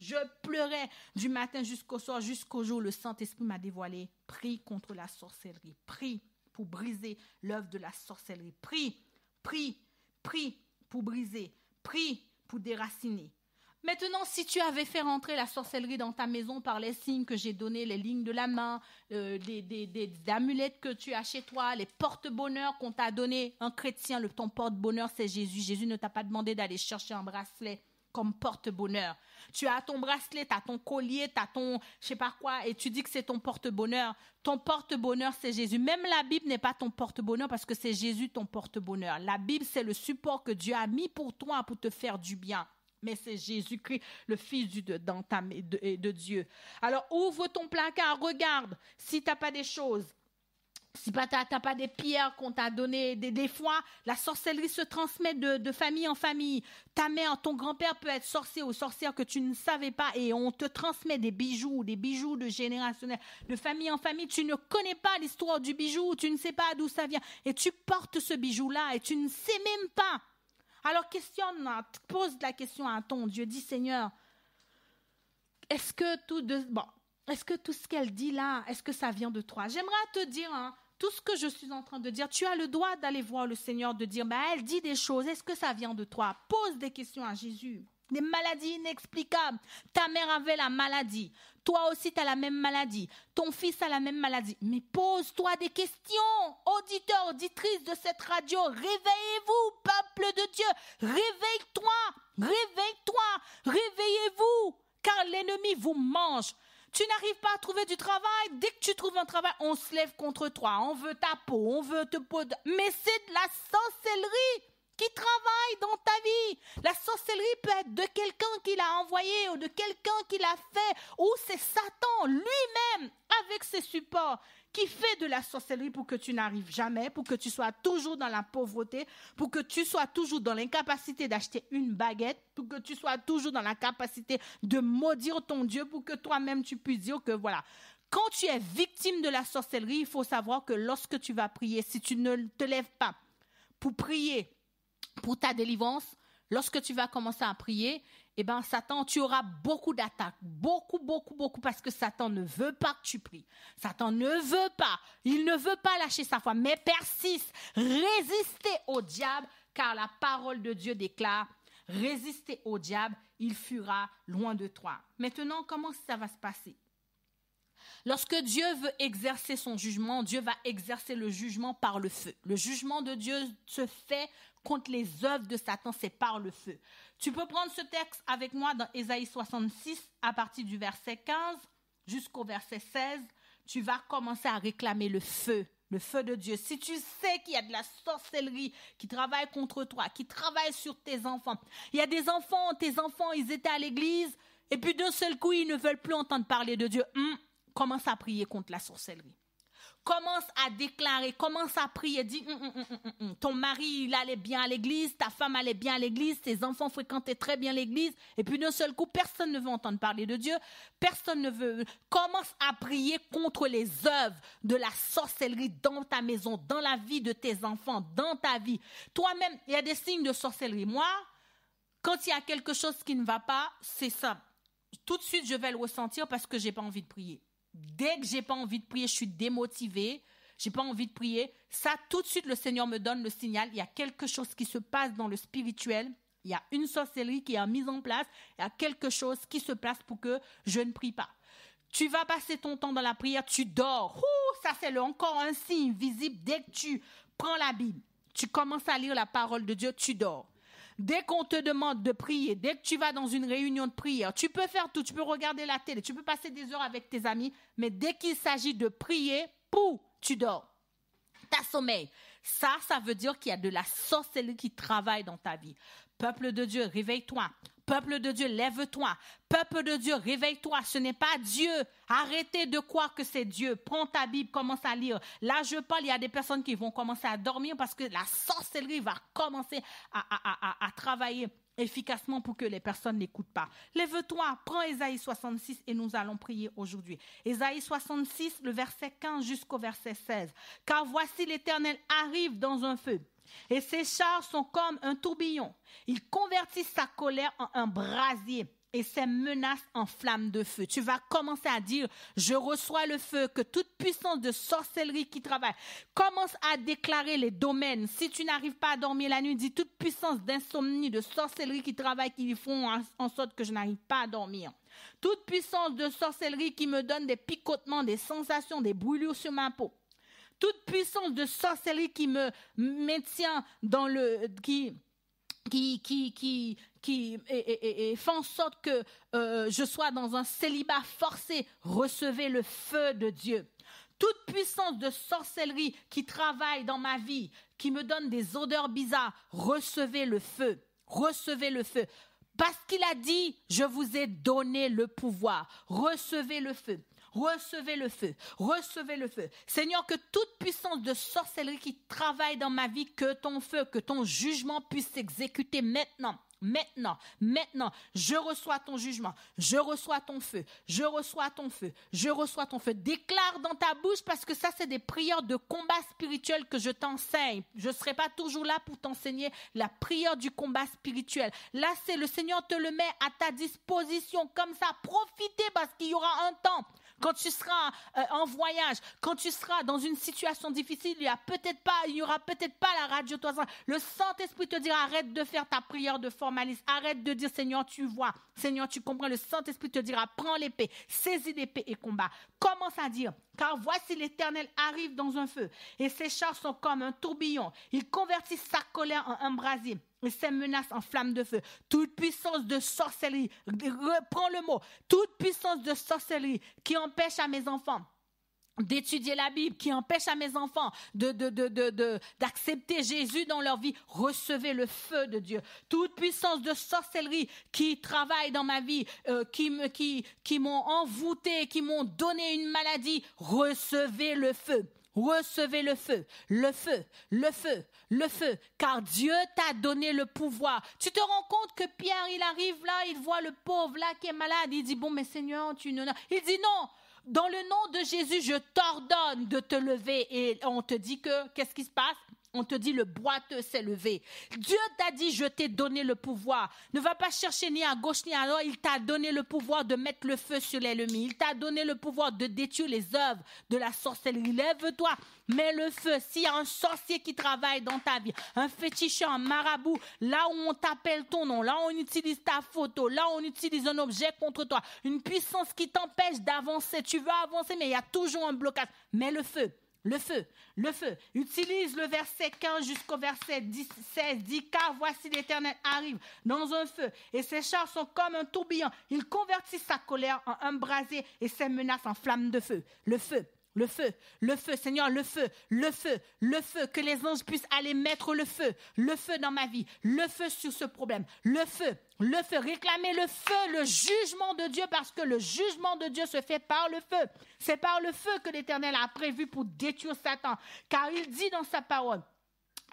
je pleurais du matin jusqu'au soir, jusqu'au jour. Le Saint-Esprit m'a dévoilé. Prie contre la sorcellerie. Prie pour briser l'œuvre de la sorcellerie. Prie, prie, prie pour briser. Prie pour déraciner. Maintenant, si tu avais fait rentrer la sorcellerie dans ta maison par les signes que j'ai donnés, les lignes de la main, euh, des, amulettes que tu as chez toi, les porte bonheur qu'on t'a donné, un chrétien, le, ton porte-bonheur, c'est Jésus. Jésus ne t'a pas demandé d'aller chercher un bracelet comme porte-bonheur. Tu as ton bracelet, tu as ton collier, tu as ton je sais pas quoi, et tu dis que c'est ton porte-bonheur. Ton porte-bonheur, c'est Jésus. Même la Bible n'est pas ton porte-bonheur parce que c'est Jésus ton porte-bonheur. La Bible, c'est le support que Dieu a mis pour toi pour te faire du bien. Mais c'est Jésus-Christ, le Fils de, de Dieu. Alors ouvre ton placard, regarde si tu n'as pas des choses. Si tu n'as pas des pierres qu'on t'a données, des, fois, la sorcellerie se transmet de, famille en famille. Ta mère, ton grand-père peut être sorcier ou sorcière que tu ne savais pas et on te transmet des bijoux, des bijoux de générationnel, de famille en famille. Tu ne connais pas l'histoire du bijou, tu ne sais pas d'où ça vient et tu portes ce bijou-là et tu ne sais même pas. Alors questionne, pose la question à ton Dieu, dis Seigneur, est-ce que tout de, bon, est-ce que tout ce qu'elle dit là, est-ce que ça vient de toi J'aimerais te dire, hein, tout ce que je suis en train de dire, tu as le droit d'aller voir le Seigneur, de dire, bah, elle dit des choses, est-ce que ça vient de toi Pose des questions à Jésus. Des maladies inexplicables. Ta mère avait la maladie. Toi aussi, tu as la même maladie. Ton fils a la même maladie. Mais pose-toi des questions. Auditeur, auditrice de cette radio, réveillez-vous, peuple de Dieu. Réveille-toi. Réveille-toi. Réveillez-vous. Car l'ennemi vous mange. Tu n'arrives pas à trouver du travail. Dès que tu trouves un travail, on se lève contre toi. On veut ta peau, on veut te peau. Mais c'est de la sorcellerie qui travaille dans ta vie. La sorcellerie peut être de quelqu'un qui l'a envoyé ou de quelqu'un qui l'a fait, ou c'est Satan lui-même avec ses supports qui fait de la sorcellerie pour que tu n'arrives jamais, pour que tu sois toujours dans la pauvreté, pour que tu sois toujours dans l'incapacité d'acheter une baguette, pour que tu sois toujours dans la capacité de maudire ton Dieu, pour que toi-même tu puisses dire que voilà. Quand tu es victime de la sorcellerie, il faut savoir que lorsque tu vas prier, si tu ne te lèves pas pour prier pour ta délivrance, lorsque tu vas commencer à prier, eh ben Satan, tu auras beaucoup d'attaques, beaucoup, beaucoup, beaucoup, parce que Satan ne veut pas que tu pries. Satan ne veut pas, il ne veut pas lâcher sa foi, mais persiste, résistez au diable, car la parole de Dieu déclare, résistez au diable, il fuira loin de toi. Maintenant, comment ça va se passer Lorsque Dieu veut exercer son jugement, Dieu va exercer le jugement par le feu. Le jugement de Dieu se fait contre les œuvres de Satan, c'est par le feu. Tu peux prendre ce texte avec moi dans Ésaïe 66 à partir du verset 15 jusqu'au verset 16. Tu vas commencer à réclamer le feu, le feu de Dieu. Si tu sais qu'il y a de la sorcellerie qui travaille contre toi, qui travaille sur tes enfants, il y a des enfants, tes enfants, ils étaient à l'église et puis d'un seul coup, ils ne veulent plus entendre parler de Dieu. Hum, commence à prier contre la sorcellerie commence à déclarer, commence à prier, dit hum, hum, hum, ton mari, il allait bien à l'église, ta femme allait bien à l'église, tes enfants fréquentaient très bien l'église, et puis d'un seul coup, personne ne veut entendre parler de Dieu, personne ne veut, commence à prier contre les œuvres de la sorcellerie dans ta maison, dans la vie de tes enfants, dans ta vie. Toi-même, il y a des signes de sorcellerie. Moi, quand il y a quelque chose qui ne va pas, c'est ça. Tout de suite, je vais le ressentir parce que n'ai pas envie de prier. Dès que j'ai pas envie de prier, je suis démotivée, j'ai pas envie de prier. Ça, tout de suite, le Seigneur me donne le signal. Il y a quelque chose qui se passe dans le spirituel. Il y a une sorcellerie qui est mise en place. Il y a quelque chose qui se place pour que je ne prie pas. Tu vas passer ton temps dans la prière, tu dors. ça, c'est encore un signe visible. Dès que tu prends la Bible, tu commences à lire la parole de Dieu, tu dors. Dès qu'on te demande de prier, dès que tu vas dans une réunion de prière, tu peux faire tout, tu peux regarder la télé, tu peux passer des heures avec tes amis, mais dès qu'il s'agit de prier, pou, tu dors. T'as sommeil. Ça, ça veut dire qu'il y a de la sorcellerie qui travaille dans ta vie. Peuple de Dieu, réveille-toi. Peuple de Dieu, lève-toi. Peuple de Dieu, réveille-toi. Ce n'est pas Dieu. Arrêtez de croire que c'est Dieu. Prends ta Bible, commence à lire. Là, je parle, il y a des personnes qui vont commencer à dormir parce que la sorcellerie va commencer à, travailler efficacement pour que les personnes n'écoutent pas. Lève-toi, prends Ésaïe 66 et nous allons prier aujourd'hui. Ésaïe 66, le verset 15 jusqu'au verset 16. Car voici l'Éternel arrive dans un feu et ses chars sont comme un tourbillon. Il convertit sa colère en un brasier et ses menaces en flammes de feu. Tu vas commencer à dire, je reçois le feu, que toute puissance de sorcellerie qui travaille, commence à déclarer les domaines. Si tu n'arrives pas à dormir la nuit, dis toute puissance d'insomnie, de sorcellerie qui travaille, qui font en sorte que je n'arrive pas à dormir. Toute puissance de sorcellerie qui me donne des picotements, des sensations, des brûlures sur ma peau toute puissance de sorcellerie qui me maintient dans le... qui, qui, qui, qui, et, fait en sorte que euh, je sois dans un célibat forcé, recevez le feu de Dieu. Toute puissance de sorcellerie qui travaille dans ma vie, qui me donne des odeurs bizarres, recevez le feu, recevez le feu. Parce qu'il a dit, je vous ai donné le pouvoir, recevez le feu. Recevez le feu, recevez le feu. Seigneur, que toute puissance de sorcellerie qui travaille dans ma vie, que ton feu, que ton jugement puisse s'exécuter maintenant. Maintenant, maintenant, je reçois ton jugement, je reçois ton feu, je reçois ton feu, je reçois ton feu. Déclare dans ta bouche parce que ça, c'est des prières de combat spirituel que je t'enseigne. Je ne serai pas toujours là pour t'enseigner la prière du combat spirituel. Là, c'est le Seigneur te le met à ta disposition comme ça. Profitez parce qu'il y aura un temps quand tu seras euh, en voyage, quand tu seras dans une situation difficile, il y peut-être pas, il aura peut-être pas la radio toi. Le Saint-Esprit te dira arrête de faire ta prière de formalisme, arrête de dire Seigneur, tu vois, Seigneur, tu comprends. Le Saint-Esprit te dira prends l'épée, saisis l'épée et combat. Commence à dire car voici l'Éternel arrive dans un feu, et ses chars sont comme un tourbillon. Il convertit sa colère en un brasier et ses menaces en flammes de feu. Toute puissance de sorcellerie, reprends le mot, toute puissance de sorcellerie qui empêche à mes enfants d'étudier la Bible, qui empêche à mes enfants de, de, de, d'accepter Jésus dans leur vie, recevez le feu de Dieu. Toute puissance de sorcellerie qui travaille dans ma vie, euh, qui, me, qui, qui m'ont envoûté, qui m'ont donné une maladie, recevez le feu. Recevez le feu, le feu, le feu, le feu, car Dieu t'a donné le pouvoir. Tu te rends compte que Pierre, il arrive là, il voit le pauvre là qui est malade, il dit, bon, mais Seigneur, tu ne... Il dit, non, dans le nom de Jésus, je t'ordonne de te lever. Et on te dit que, qu'est-ce qui se passe? On te dit le boiteux s'est levé. Dieu t'a dit je t'ai donné le pouvoir. Ne va pas chercher ni à gauche ni à droite. Il t'a donné le pouvoir de mettre le feu sur l'ennemi. Il t'a donné le pouvoir de détruire les œuvres de la sorcellerie. Lève-toi, mets le feu. S'il y a un sorcier qui travaille dans ta vie, un féticheur, un marabout, là où on t'appelle ton nom, là où on utilise ta photo, là où on utilise un objet contre toi, une puissance qui t'empêche d'avancer. Tu veux avancer, mais il y a toujours un blocage. Mets le feu. Le feu, le feu. Utilise le verset 15 jusqu'au verset 16. Dit car voici l'Éternel arrive dans un feu et ses chars sont comme un tourbillon. Il convertit sa colère en un brasier et ses menaces en flammes de feu. Le feu. Le feu, le feu, Seigneur, le feu, le feu, le feu, que les anges puissent aller mettre le feu, le feu dans ma vie, le feu sur ce problème, le feu, le feu, réclamer le feu, le jugement de Dieu, parce que le jugement de Dieu se fait par le feu. C'est par le feu que l'Éternel a prévu pour détruire Satan, car il dit dans sa parole,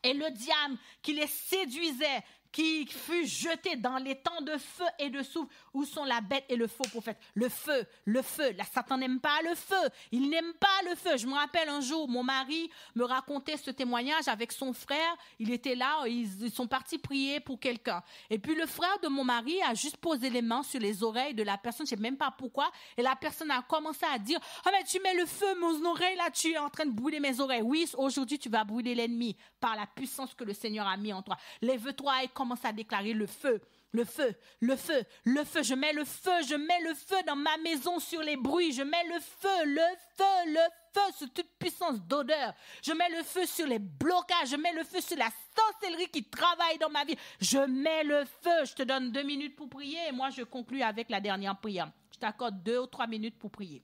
et le diable qui les séduisait qui fut jeté dans les temps de feu et de souffle où sont la bête et le faux prophète. Le feu, le feu. La Satan n'aime pas le feu. Il n'aime pas le feu. Je me rappelle un jour, mon mari me racontait ce témoignage avec son frère. Il était là, ils sont partis prier pour quelqu'un. Et puis le frère de mon mari a juste posé les mains sur les oreilles de la personne. Je sais même pas pourquoi. Et la personne a commencé à dire, ah mais tu mets le feu, mon oreille là, tu es en train de brûler mes oreilles. Oui, aujourd'hui tu vas brûler l'ennemi par la puissance que le Seigneur a mis en toi. Lève-toi et commence à déclarer le feu, le feu, le feu, le feu. Je mets le feu, je mets le feu dans ma maison sur les bruits. Je mets le feu, le feu, le feu sur toute puissance d'odeur. Je mets le feu sur les blocages. Je mets le feu sur la sorcellerie qui travaille dans ma vie. Je mets le feu. Je te donne deux minutes pour prier et moi je conclue avec la dernière prière. Je t'accorde deux ou trois minutes pour prier.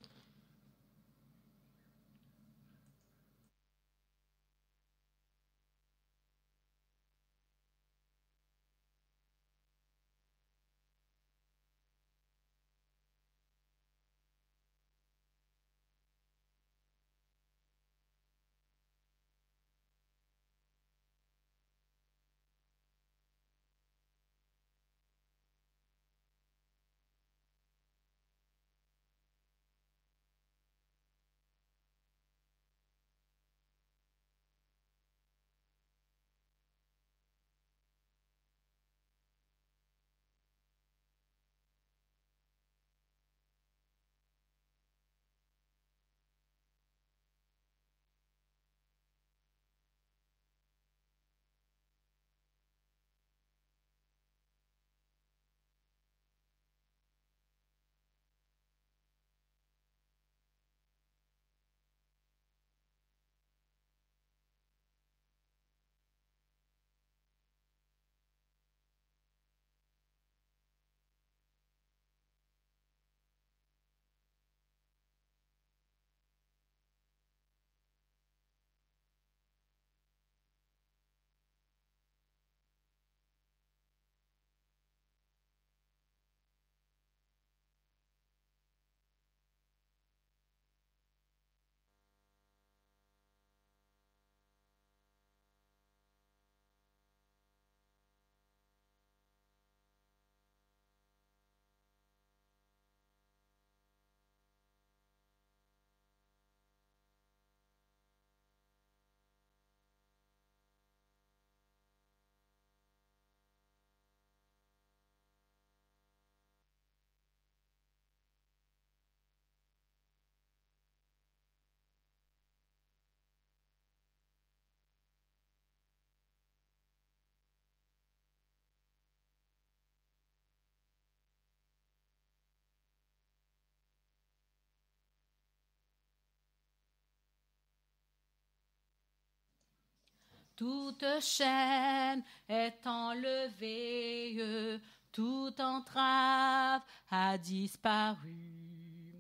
Toute chaîne est enlevée, toute entrave a disparu.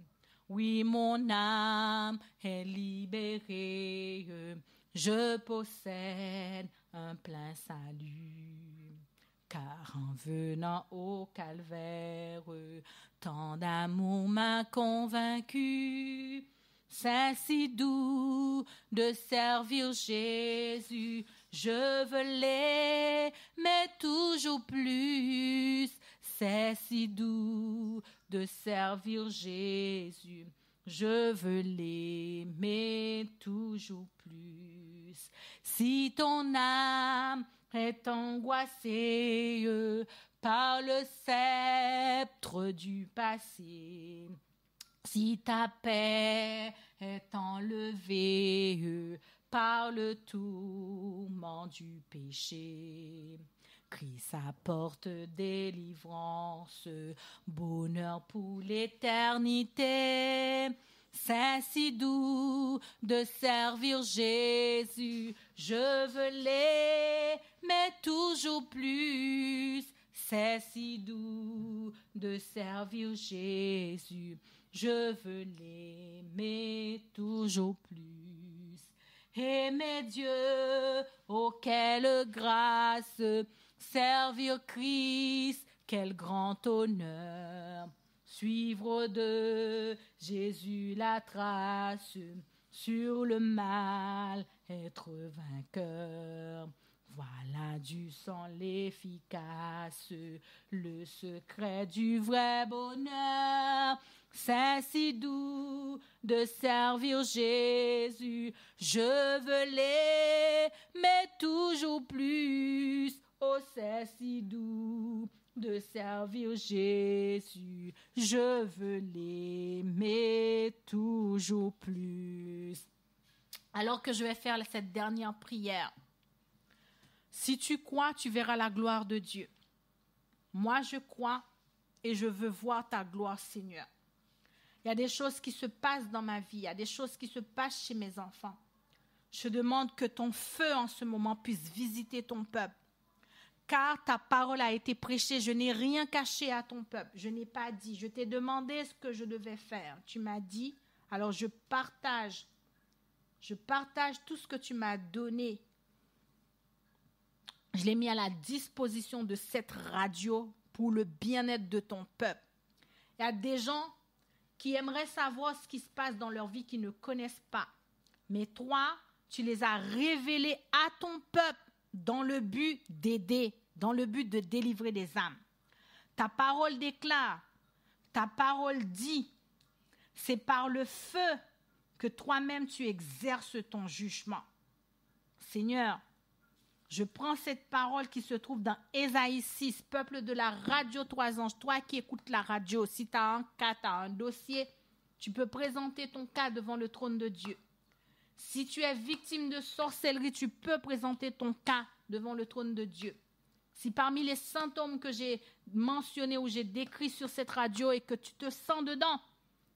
Oui, mon âme est libérée, je possède un plein salut. Car en venant au calvaire, tant d'amour m'a convaincu c'est si doux de servir Jésus. Je veux l'aimer mais toujours plus. C'est si doux de servir Jésus. Je veux l'aimer toujours plus. Si ton âme est angoissée par le sceptre du passé, si ta paix est enlevée par le tourment du péché, Christ apporte délivrance, bonheur pour l'éternité. C'est si doux de servir Jésus, je veux l'aimer mais toujours plus. C'est si doux de servir Jésus, je veux l'aimer toujours plus. Aimer Dieu, oh quelle grâce, servir Christ, quel grand honneur. Suivre de Jésus la trace, sur le mal, être vainqueur. Voilà du sang l'efficace, le secret du vrai bonheur. C'est si doux de servir Jésus. Je veux l'aimer toujours plus. Oh, c'est si doux de servir Jésus. Je veux l'aimer toujours plus. Alors que je vais faire cette dernière prière. Si tu crois, tu verras la gloire de Dieu. Moi, je crois et je veux voir ta gloire, Seigneur. Il y a des choses qui se passent dans ma vie, il y a des choses qui se passent chez mes enfants. Je demande que ton feu en ce moment puisse visiter ton peuple. Car ta parole a été prêchée, je n'ai rien caché à ton peuple. Je n'ai pas dit, je t'ai demandé ce que je devais faire. Tu m'as dit, alors je partage. Je partage tout ce que tu m'as donné. Je l'ai mis à la disposition de cette radio pour le bien-être de ton peuple. Il y a des gens qui aimeraient savoir ce qui se passe dans leur vie, qui ne connaissent pas. Mais toi, tu les as révélés à ton peuple dans le but d'aider, dans le but de délivrer des âmes. Ta parole déclare, ta parole dit, c'est par le feu que toi-même tu exerces ton jugement. Seigneur, je prends cette parole qui se trouve dans Ésaïe 6, peuple de la radio trois anges, toi qui écoutes la radio, si tu as un cas, tu as un dossier, tu peux présenter ton cas devant le trône de Dieu. Si tu es victime de sorcellerie, tu peux présenter ton cas devant le trône de Dieu. Si parmi les symptômes que j'ai mentionnés ou j'ai décrits sur cette radio et que tu te sens dedans,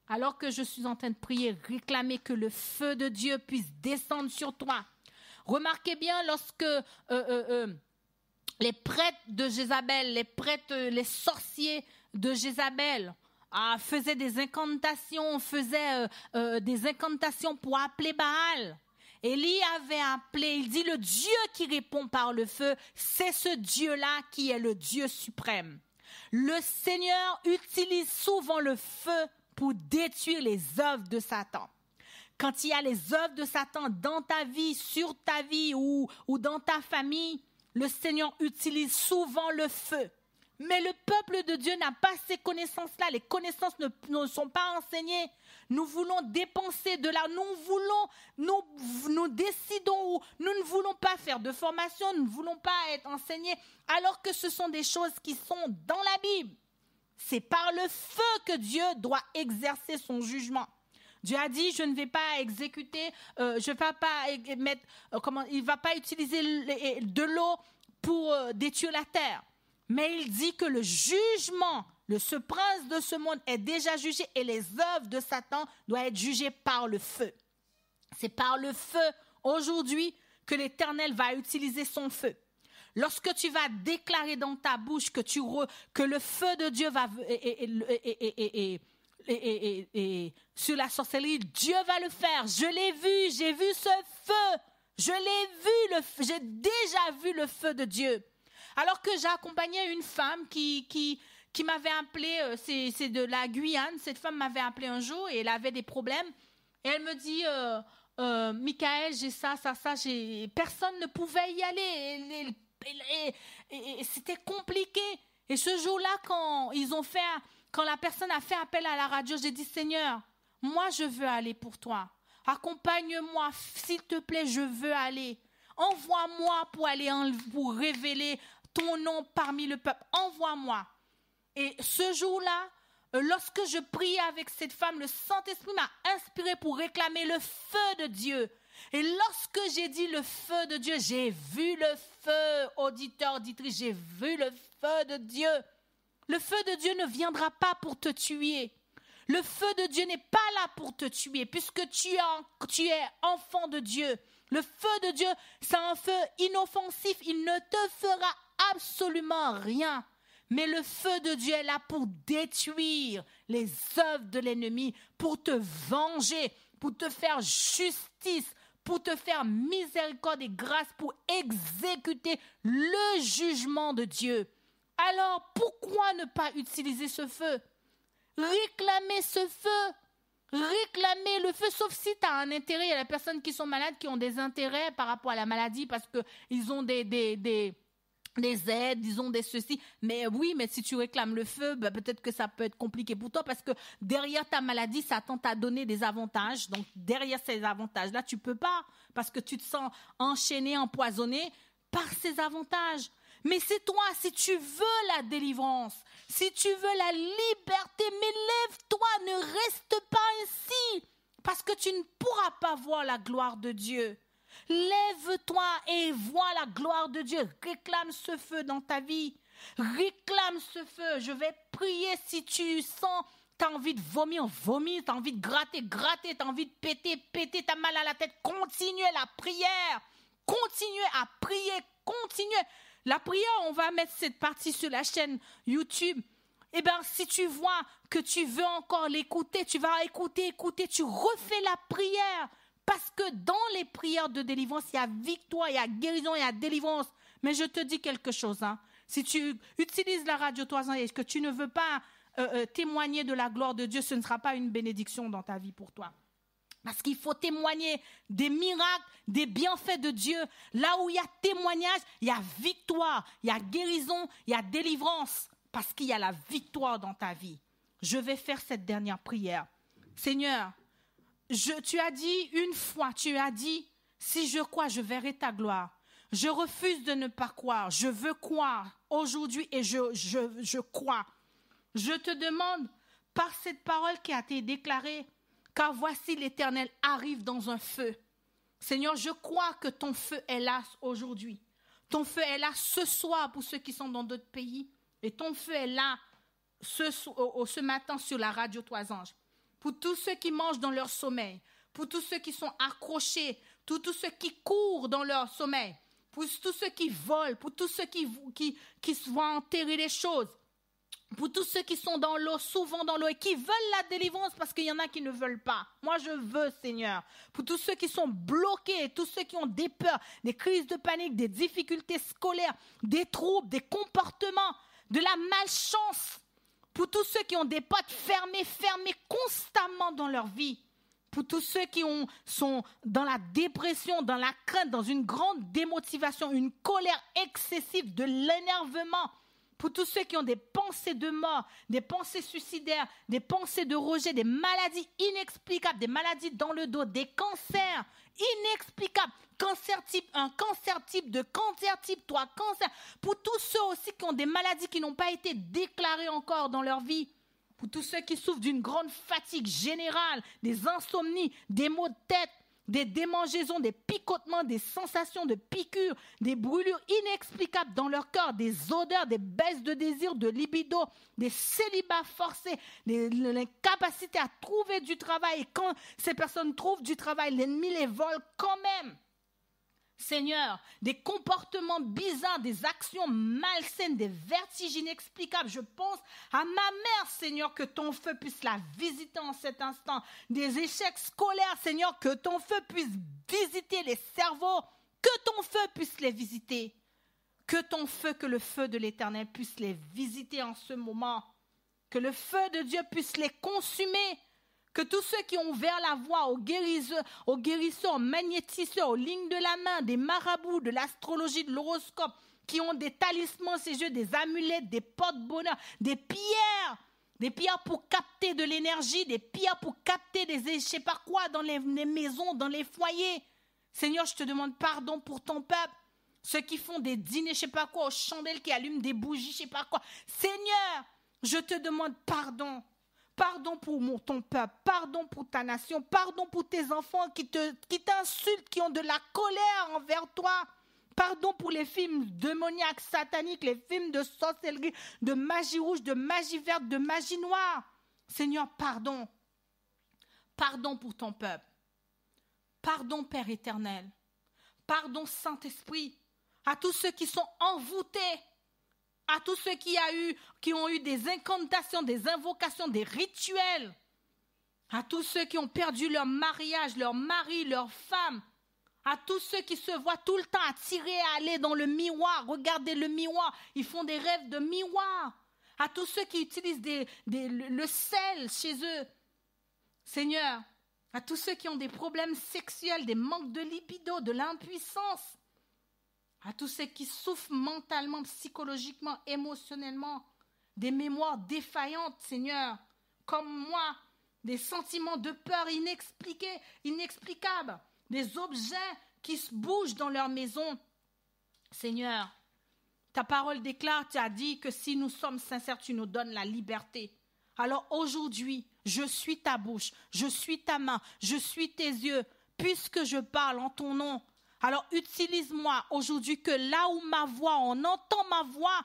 alors que je suis en train de prier, réclamer que le feu de Dieu puisse descendre sur toi, Remarquez bien lorsque euh, euh, euh, les prêtres de Jézabel, les prêtres, les sorciers de Jézabel, ah, faisaient des incantations, faisaient des incantations pour appeler Baal. Élie avait appelé, il dit, le Dieu qui répond par le feu, c'est ce Dieu-là qui est le Dieu suprême. Le Seigneur utilise souvent le feu pour détruire les œuvres de Satan quand il y a les œuvres de Satan dans ta vie, sur ta vie ou, dans ta famille, le Seigneur utilise souvent le feu. Mais le peuple de Dieu n'a pas ces connaissances-là. Les connaissances ne, sont pas enseignées. Nous voulons dépenser de là. Nous voulons, nous, nous décidons Nous ne voulons pas faire de formation. Nous ne voulons pas être enseignés. Alors que ce sont des choses qui sont dans la Bible. C'est par le feu que Dieu doit exercer son jugement. Dieu a dit, je ne vais pas exécuter, euh, je vais pas euh, mettre, euh, comment, il ne va pas utiliser de l'eau pour détruire la terre. Mais il dit que le jugement le ce prince de ce monde est déjà jugé et les œuvres de Satan doivent être jugées par le feu. C'est par le feu aujourd'hui que l'Éternel va utiliser son feu. Lorsque tu vas déclarer dans ta bouche que, tu que le feu de Dieu va... Et, et, sur la sorcellerie, Dieu va le faire. Je l'ai vu, j'ai vu ce feu. Je l'ai vu, j'ai déjà vu le feu de Dieu. Alors que j'accompagnais une femme qui, qui, m'avait appelé, euh, c'est de la Guyane, cette femme m'avait appelé un jour et elle avait des problèmes. Et elle me dit, euh, euh, Michael, j'ai ça, ça, ça, personne ne pouvait y aller. Et, et c'était compliqué. Et ce jour-là, quand ils ont fait quand la personne a fait appel à la radio, j'ai dit, Seigneur, moi je veux aller pour toi. Accompagne-moi, s'il te plaît, je veux aller. Envoie-moi pour aller en, révéler ton nom parmi le peuple. Envoie-moi. Et ce jour-là, euh, lorsque je priais avec cette femme, le Saint-Esprit m'a inspiré pour réclamer le feu de Dieu. Et lorsque j'ai dit le feu de Dieu, j'ai vu le feu, auditeur, auditrice, j'ai vu le feu de Dieu. Le feu de Dieu ne viendra pas pour te tuer. Le feu de Dieu n'est pas là pour te tuer, puisque tu es, enfant de Dieu. Le feu de Dieu, c'est un feu inoffensif. Il ne te fera absolument rien. Mais le feu de Dieu est là pour détruire les œuvres de l'ennemi, pour te venger, pour te faire justice, pour te faire miséricorde et grâce, pour exécuter le jugement de Dieu. Alors pourquoi ne pas utiliser ce feu Réclamer ce feu Réclamer le feu, sauf si tu as un intérêt. Il y a des personnes qui sont malades qui ont des intérêts par rapport à la maladie parce qu'ils ont des, des, aides, ils ont des ceci. Mais oui, mais si tu réclames le feu, bah, peut-être que ça peut être compliqué pour toi parce que derrière ta maladie, ça tente à donner des avantages. Donc derrière ces avantages-là, tu peux pas parce que tu te sens enchaîné, empoisonné par ces avantages. Mais c'est toi, si tu veux la délivrance, si tu veux la liberté, mais lève-toi, ne reste pas ainsi, parce que tu ne pourras pas voir la gloire de Dieu. Lève-toi et vois la gloire de Dieu. Réclame ce feu dans ta vie. Réclame ce feu. Je vais prier si tu sens T'as envie de vomir, vomir. T'as envie de gratter, gratter. T'as envie de péter, péter. T'as mal à la tête. Continue la prière. continue à prier. Continuez. La prière, on va mettre cette partie sur la chaîne YouTube. Eh bien, si tu vois que tu veux encore l'écouter, tu vas écouter, écouter, tu refais la prière. Parce que dans les prières de délivrance, il y a victoire, il y a guérison, il y a délivrance. Mais je te dis quelque chose. Hein. Si tu utilises la radio 3 ans et que tu ne veux pas euh, euh, témoigner de la gloire de Dieu, ce ne sera pas une bénédiction dans ta vie pour toi. Parce qu'il faut témoigner des miracles, des bienfaits de Dieu. Là où il y a témoignage, il y a victoire, il y a guérison, il y a délivrance, parce qu'il y a la victoire dans ta vie. Je vais faire cette dernière prière. Seigneur, je, tu as dit une fois, tu as dit, si je crois, je verrai ta gloire. Je refuse de ne pas croire. Je veux croire aujourd'hui et je, je crois. Je te demande, par cette parole qui a été déclarée, car voici l'Éternel arrive dans un feu. Seigneur, je crois que ton feu est là aujourd'hui. Ton feu est là ce soir pour ceux qui sont dans d'autres pays. Et ton feu est là ce, matin sur la radio Trois Anges. Pour tous ceux qui mangent dans leur sommeil, pour tous ceux qui sont accrochés, pour tous ceux qui courent dans leur sommeil, pour tous ceux qui volent, pour tous ceux qui, qui, qui vont enterrer les choses, pour tous ceux qui sont dans l'eau, souvent dans l'eau, et qui veulent la délivrance parce qu'il y en a qui ne veulent pas. Moi, je veux, Seigneur. Pour tous ceux qui sont bloqués, tous ceux qui ont des peurs, des crises de panique, des difficultés scolaires, des troubles, des comportements, de la malchance. Pour tous ceux qui ont des potes fermées, fermées constamment dans leur vie. Pour tous ceux qui sont dans la dépression, dans la crainte, dans une grande démotivation, une colère excessive, de l'énervement pour tous ceux qui ont des pensées de mort, des pensées suicidaires, des pensées de rejet, des maladies inexplicables, des maladies dans le dos, des cancers inexplicables, cancer type 1, cancer type 2, cancer type 3, cancer, pour tous ceux aussi qui ont des maladies qui n'ont pas été déclarées encore dans leur vie, pour tous ceux qui souffrent d'une grande fatigue générale, des insomnies, des maux de tête, des démangeaisons, des picotements, des sensations de piqûres, des brûlures inexplicables dans leur corps, des odeurs, des baisses de désir, de libido, des célibats forcés, l'incapacité à trouver du travail. Et quand ces personnes trouvent du travail, l'ennemi les vole quand même. Seigneur, des comportements bizarres, des actions malsaines, des vertiges inexplicables. Je pense à ma mère, Seigneur, que ton feu puisse la visiter en cet instant. Des échecs scolaires, Seigneur, que ton feu puisse visiter les cerveaux, que ton feu puisse les visiter. Que ton feu, que le feu de l'Éternel puisse les visiter en ce moment. Que le feu de Dieu puisse les consumer que tous ceux qui ont ouvert la voie aux guérisseurs, aux guérisseurs, magnétiseurs, aux lignes de la main, des marabouts, de l'astrologie, de l'horoscope, qui ont des talismans, ces jeux, des amulettes, des de bonheur des pierres, des pierres pour capter de l'énergie, des pierres pour capter des je sais pas quoi dans les, maisons, dans les foyers. Seigneur, je te demande pardon pour ton peuple. Ceux qui font des dîners, je sais pas quoi, aux chandelles qui allument des bougies, je sais pas quoi. Seigneur, je te demande pardon Pardon pour mon, ton peuple, pardon pour ta nation, pardon pour tes enfants qui, qui t'insultent, qui ont de la colère envers toi. Pardon pour les films démoniaques, sataniques, les films de sorcellerie, de magie rouge, de magie verte, de magie noire. Seigneur, pardon. Pardon pour ton peuple. Pardon, Père éternel. Pardon, Saint-Esprit, à tous ceux qui sont envoûtés à tous ceux qui, a eu, qui ont eu des incantations, des invocations, des rituels, à tous ceux qui ont perdu leur mariage, leur mari, leur femme, à tous ceux qui se voient tout le temps attirés à aller dans le miroir, regarder le miroir, ils font des rêves de miroir, à tous ceux qui utilisent le sel chez eux. Seigneur, à tous ceux qui ont des problèmes sexuels, des manques de libido, de l'impuissance, à tous ceux qui souffrent mentalement, psychologiquement, émotionnellement, des mémoires défaillantes, Seigneur, comme moi, des sentiments de peur inexpliqués, inexplicables, des objets qui se bougent dans leur maison. Seigneur, ta parole déclare, tu as dit que si nous sommes sincères, tu nous donnes la liberté. Alors aujourd'hui, je suis ta bouche, je suis ta main, je suis tes yeux, puisque je parle en ton nom, alors utilise-moi aujourd'hui que là où ma voix, on entend ma voix,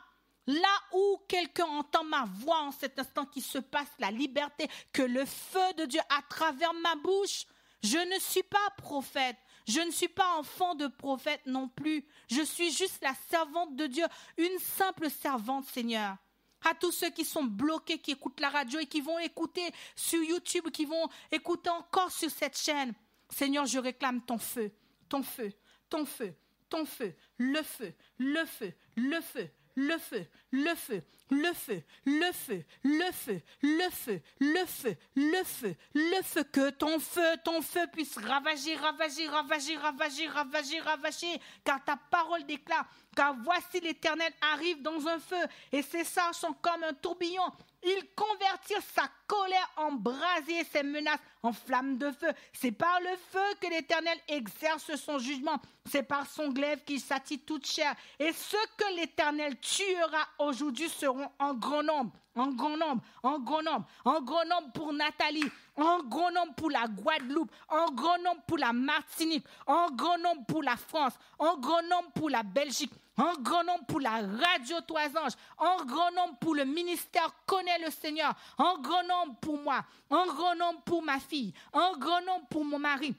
là où quelqu'un entend ma voix en cet instant qui se passe la liberté, que le feu de Dieu à travers ma bouche, je ne suis pas prophète, je ne suis pas enfant de prophète non plus, je suis juste la servante de Dieu, une simple servante Seigneur à tous ceux qui sont bloqués, qui écoutent la radio et qui vont écouter sur YouTube, qui vont écouter encore sur cette chaîne. Seigneur, je réclame ton feu, ton feu, ton feu, ton feu, le feu, le feu, le feu, le feu, le feu, le feu, le feu, le feu, le feu, le feu, le feu, le feu, que ton feu, ton feu puisse ravager, ravager, ravager, ravager, ravager, ravager, car ta parole déclare, car voici l'Éternel arrive dans un feu, et ses sages sont comme un tourbillon il convertirent sa colère en brasier, ses menaces en flammes de feu. C'est par le feu que l'Éternel exerce son jugement. C'est par son glaive qu'il s'attire toute chair. Et ceux que l'Éternel tuera aujourd'hui seront en grand nombre, en grand nombre, en grand nombre, en grand nombre pour Nathalie, en grand nombre pour la Guadeloupe, en grand nombre pour la Martinique, en grand nombre pour la France, en grand nombre pour la Belgique, un grand nombre pour la radio Trois Anges. Un grand nombre pour le ministère Connais le Seigneur. Un grand nombre pour moi. Un grand nombre pour ma fille. Un grand nombre pour mon mari.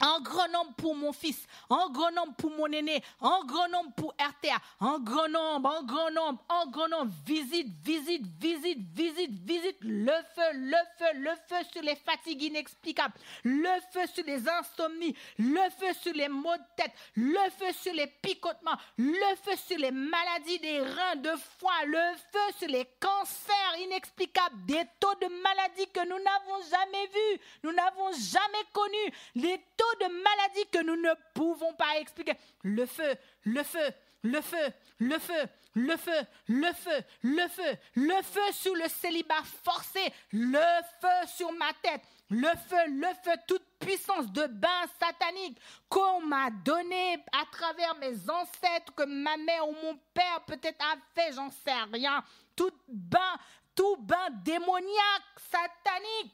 Un grand nombre pour mon fils, un grand nombre pour mon aîné, un grand nombre pour RTA, un grand nombre, un grand nombre, en grand nombre. Visite, visite, visite, visite, visite. Le feu, le feu, le feu sur les fatigues inexplicables, le feu sur les insomnies, le feu sur les maux de tête, le feu sur les picotements, le feu sur les maladies des reins, de foie, le feu sur les cancers inexplicables, des taux de maladies que nous n'avons jamais vus, nous n'avons jamais connus, les taux de maladies que nous ne pouvons pas expliquer. Le feu, le feu, le feu, le feu, le feu, le feu, le feu, le feu sous le célibat forcé, le feu sur ma tête, le feu, le feu, toute puissance de bain satanique qu'on m'a donné à travers mes ancêtres, que ma mère ou mon père peut-être a fait, j'en sais rien. Tout bain, tout bain démoniaque, satanique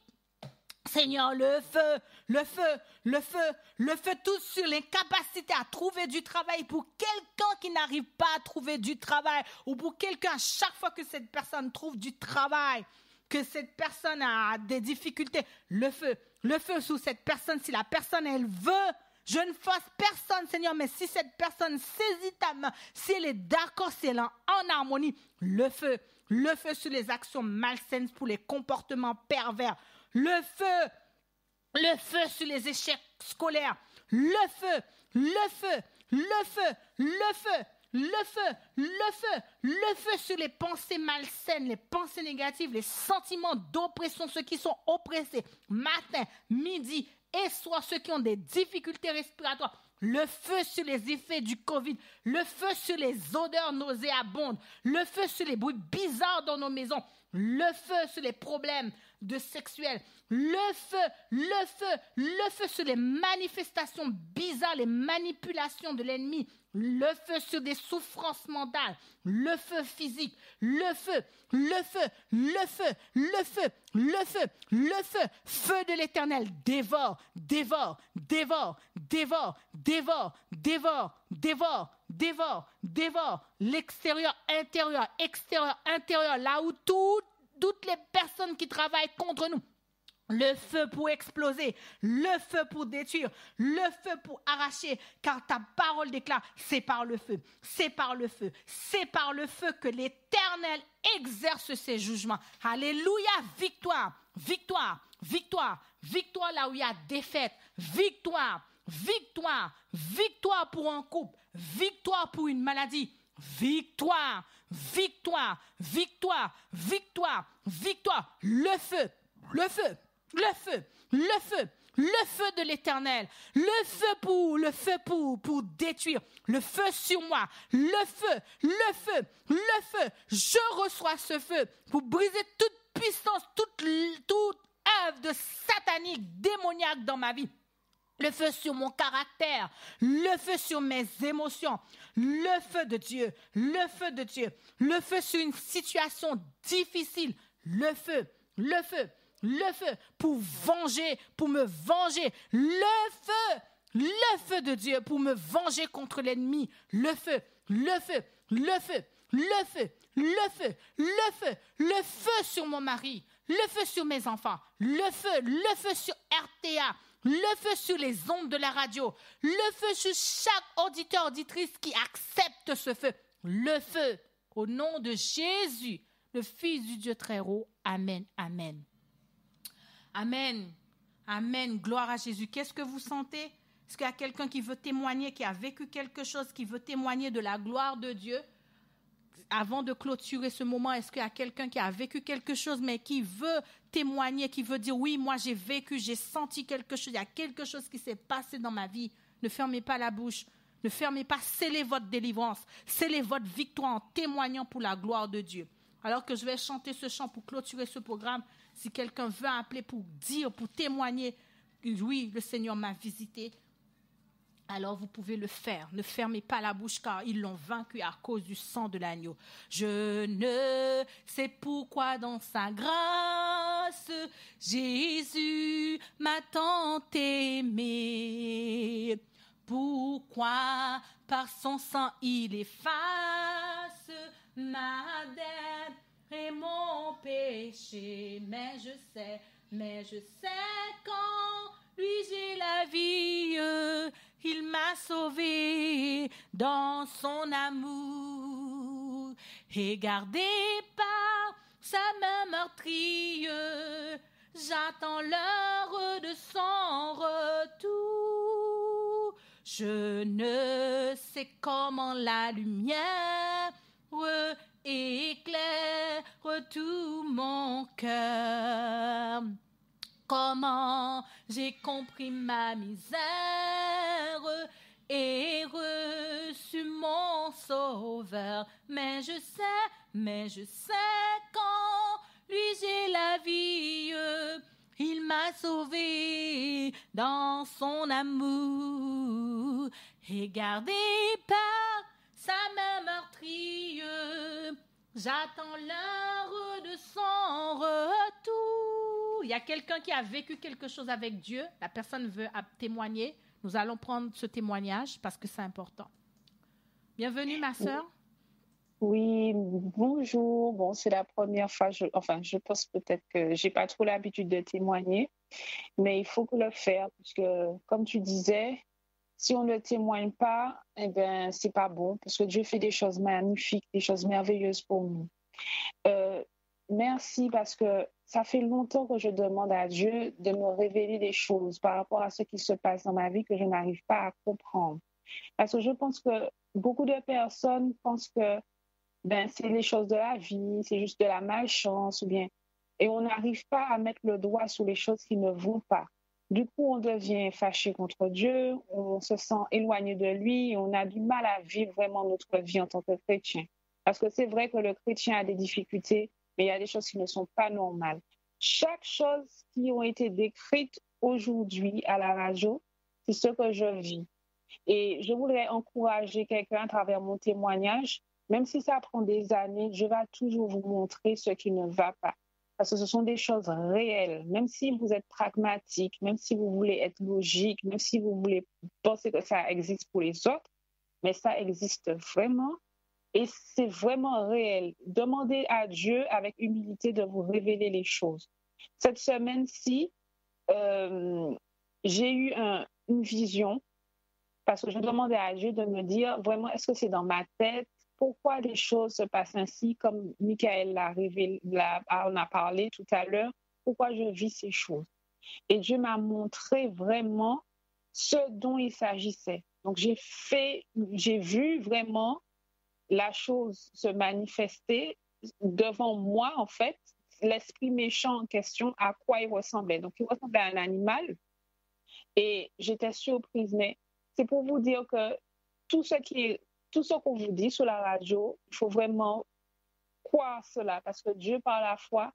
Seigneur, le feu, le feu, le feu, le feu, tout sur l'incapacité à trouver du travail pour quelqu'un qui n'arrive pas à trouver du travail ou pour quelqu'un à chaque fois que cette personne trouve du travail, que cette personne a des difficultés. Le feu, le feu sur cette personne, si la personne, elle veut, je ne fasse personne, Seigneur, mais si cette personne saisit ta main, si elle est d'accord, si elle est en harmonie, le feu, le feu sur les actions malsaines, pour les comportements pervers le feu, le feu sur les échecs scolaires, le feu, le feu, le feu, le feu, le feu, le feu, le feu sur les pensées malsaines, les pensées négatives, les sentiments d'oppression, ceux qui sont oppressés matin, midi et soir, ceux qui ont des difficultés respiratoires. Le feu sur les effets du Covid, le feu sur les odeurs nauséabondes, le feu sur les bruits bizarres dans nos maisons, le feu sur les problèmes de sexuel. Le feu, le feu, le feu sur les manifestations bizarres, les manipulations de l'ennemi. Le feu sur des souffrances mentales, le feu physique, le feu, le feu, le feu, le feu, le feu, le feu, feu de l'éternel dévore, dévore, dévore, dévore, dévore, dévore, dévore, dévore, dévore, l'extérieur, intérieur, extérieur, intérieur, là où tout toutes les personnes qui travaillent contre nous. Le feu pour exploser, le feu pour détruire, le feu pour arracher, car ta parole déclare, c'est par le feu, c'est par le feu, c'est par le feu que l'Éternel exerce ses jugements. Alléluia, victoire, victoire, victoire, victoire là où il y a défaite, victoire, victoire, victoire pour un couple, victoire pour une maladie, victoire, victoire, victoire, victoire, victoire, le feu, le feu, le feu, le feu, le feu de l'éternel, le feu pour, le feu pour, pour détruire, le feu sur moi, le feu, le feu, le feu, je reçois ce feu pour briser toute puissance, toute, toute œuvre de satanique, démoniaque dans ma vie. Le feu sur mon caractère, le feu sur mes émotions, le feu de Dieu, le feu de Dieu, le feu sur une situation difficile, le feu, le feu, le feu pour venger, pour me venger, le feu, le feu de Dieu pour me venger contre l'ennemi, le feu, le feu, le feu, le feu, le feu, le feu, le feu sur mon mari, le feu sur mes enfants, le feu, le feu sur RTA le feu sur les ondes de la radio. Le feu sur chaque auditeur, auditrice qui accepte ce feu. Le feu. Au nom de Jésus, le Fils du Dieu très haut. Amen. Amen. Amen. Amen. Gloire à Jésus. Qu'est-ce que vous sentez? Est-ce qu'il y a quelqu'un qui veut témoigner, qui a vécu quelque chose, qui veut témoigner de la gloire de Dieu? avant de clôturer ce moment, est-ce qu'il y a quelqu'un qui a vécu quelque chose, mais qui veut témoigner, qui veut dire oui, moi j'ai vécu, j'ai senti quelque chose, il y a quelque chose qui s'est passé dans ma vie. Ne fermez pas la bouche, ne fermez pas, scellez votre délivrance, scellez votre victoire en témoignant pour la gloire de Dieu. Alors que je vais chanter ce chant pour clôturer ce programme, si quelqu'un veut appeler pour dire, pour témoigner, oui, le Seigneur m'a visité, alors vous pouvez le faire. Ne fermez pas la bouche car ils l'ont vaincu à cause du sang de l'agneau. Je ne sais pourquoi dans sa grâce Jésus m'a tant aimé. Pourquoi par son sang il efface ma dette et mon péché. Mais je sais, mais je sais quand lui j'ai la vie il m'a sauvé dans son amour et gardé par sa main meurtrie. J'attends l'heure de son retour. Je ne sais comment la lumière éclaire tout mon cœur comment j'ai compris ma misère et reçu mon sauveur. Mais je sais, mais je sais quand lui j'ai la vie. Il m'a sauvé dans son amour et gardée par sa main meurtrie. J'attends l'heure de son retour. Il y a quelqu'un qui a vécu quelque chose avec Dieu. La personne veut témoigner. Nous allons prendre ce témoignage parce que c'est important. Bienvenue, ma sœur. Oui, bonjour. Bon, c'est la première fois. enfin, je pense peut-être que j'ai pas trop l'habitude de témoigner, mais il faut le faire parce que, comme tu disais, si on ne témoigne pas, eh ben, c'est pas bon parce que Dieu fait des choses magnifiques, des choses merveilleuses pour nous. Euh, merci parce que ça fait longtemps que je demande à Dieu de me révéler des choses par rapport à ce qui se passe dans ma vie que je n'arrive pas à comprendre. Parce que je pense que beaucoup de personnes pensent que ben, c'est les choses de la vie, c'est juste de la malchance, ou bien. Et on n'arrive pas à mettre le doigt sur les choses qui ne vont pas. Du coup, on devient fâché contre Dieu, on se sent éloigné de lui, et on a du mal à vivre vraiment notre vie en tant que chrétien. Parce que c'est vrai que le chrétien a des difficultés mais il y a des choses qui ne sont pas normales. Chaque chose qui ont été décrites aujourd'hui à la radio, c'est ce que je vis. Et je voudrais encourager quelqu'un à travers mon témoignage, même si ça prend des années, je vais toujours vous montrer ce qui ne va pas. Parce que ce sont des choses réelles. Même si vous êtes pragmatique, même si vous voulez être logique, même si vous voulez penser que ça existe pour les autres, mais ça existe vraiment et c'est vraiment réel. Demandez à Dieu avec humilité de vous révéler les choses. Cette semaine-ci, euh, j'ai eu une vision parce que je demandais à Dieu de me dire vraiment, est-ce que c'est dans ma tête Pourquoi les choses se passent ainsi Comme Michael l'a révélé, on a parlé tout à l'heure, pourquoi je vis ces choses Et Dieu m'a montré vraiment ce dont il s'agissait. Donc j'ai fait, j'ai vu vraiment la chose se manifestait devant moi, en fait, l'esprit méchant en question, à quoi il ressemblait. Donc, il ressemblait à un animal. Et j'étais surprise, mais c'est pour vous dire que tout ce qui est, tout ce qu'on vous dit sur la radio, il faut vraiment croire cela parce que Dieu, par la foi,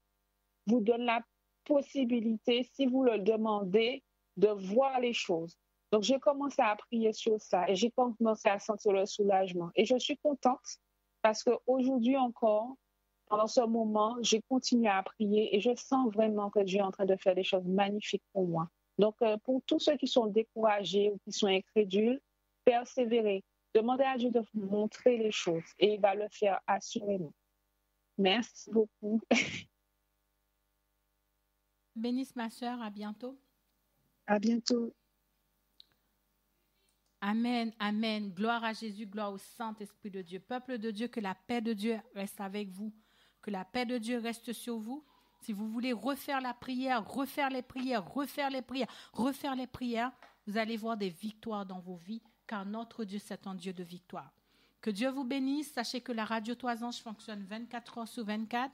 vous donne la possibilité, si vous le demandez, de voir les choses. Donc, j'ai commencé à prier sur ça et j'ai commencé à sentir le soulagement. Et je suis contente parce qu'aujourd'hui encore, pendant ce moment, j'ai continué à prier et je sens vraiment que Dieu est en train de faire des choses magnifiques pour moi. Donc, euh, pour tous ceux qui sont découragés ou qui sont incrédules, persévérez. Demandez à Dieu de montrer les choses et il va le faire assurément. Merci beaucoup. Bénisse ma soeur. à bientôt. À bientôt. Amen, amen. Gloire à Jésus, gloire au Saint-Esprit de Dieu. Peuple de Dieu, que la paix de Dieu reste avec vous. Que la paix de Dieu reste sur vous. Si vous voulez refaire la prière, refaire les prières, refaire les prières, refaire les prières, vous allez voir des victoires dans vos vies, car notre Dieu, c'est un Dieu de victoire. Que Dieu vous bénisse. Sachez que la radio Trois Anges fonctionne 24 heures sur 24.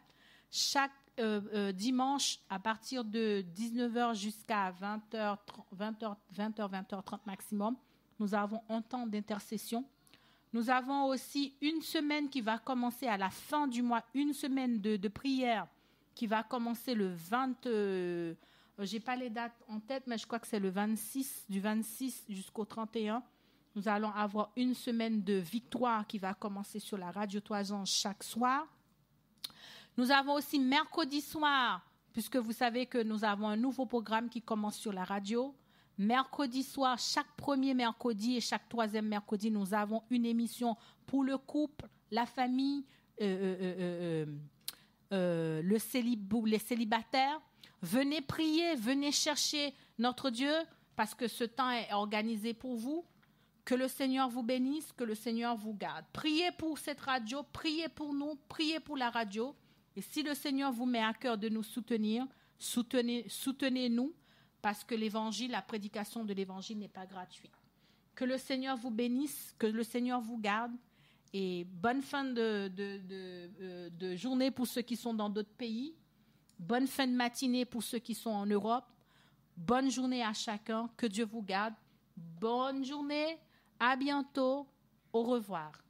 Chaque euh, euh, dimanche, à partir de 19h jusqu'à 20 20 20h, 20h, 20h30 maximum, nous avons un temps d'intercession. Nous avons aussi une semaine qui va commencer à la fin du mois, une semaine de, prière qui va commencer le 20. Je euh, J'ai pas les dates en tête, mais je crois que c'est le 26, du 26 jusqu'au 31. Nous allons avoir une semaine de victoire qui va commencer sur la radio Toison chaque soir. Nous avons aussi mercredi soir, puisque vous savez que nous avons un nouveau programme qui commence sur la radio. Mercredi soir, chaque premier mercredi et chaque troisième mercredi, nous avons une émission pour le couple, la famille, euh, euh, euh, le les célibataires. Venez prier, venez chercher notre Dieu parce que ce temps est organisé pour vous. Que le Seigneur vous bénisse, que le Seigneur vous garde. Priez pour cette radio, priez pour nous, priez pour la radio. Et si le Seigneur vous met à cœur de nous soutenir, soutenez-nous. soutenez nous parce que l'évangile, la prédication de l'évangile n'est pas gratuite. Que le Seigneur vous bénisse, que le Seigneur vous garde et bonne fin de, euh, de journée pour ceux qui sont dans d'autres pays. Bonne fin de matinée pour ceux qui sont en Europe. Bonne journée à chacun. Que Dieu vous garde. Bonne journée. À bientôt. Au revoir.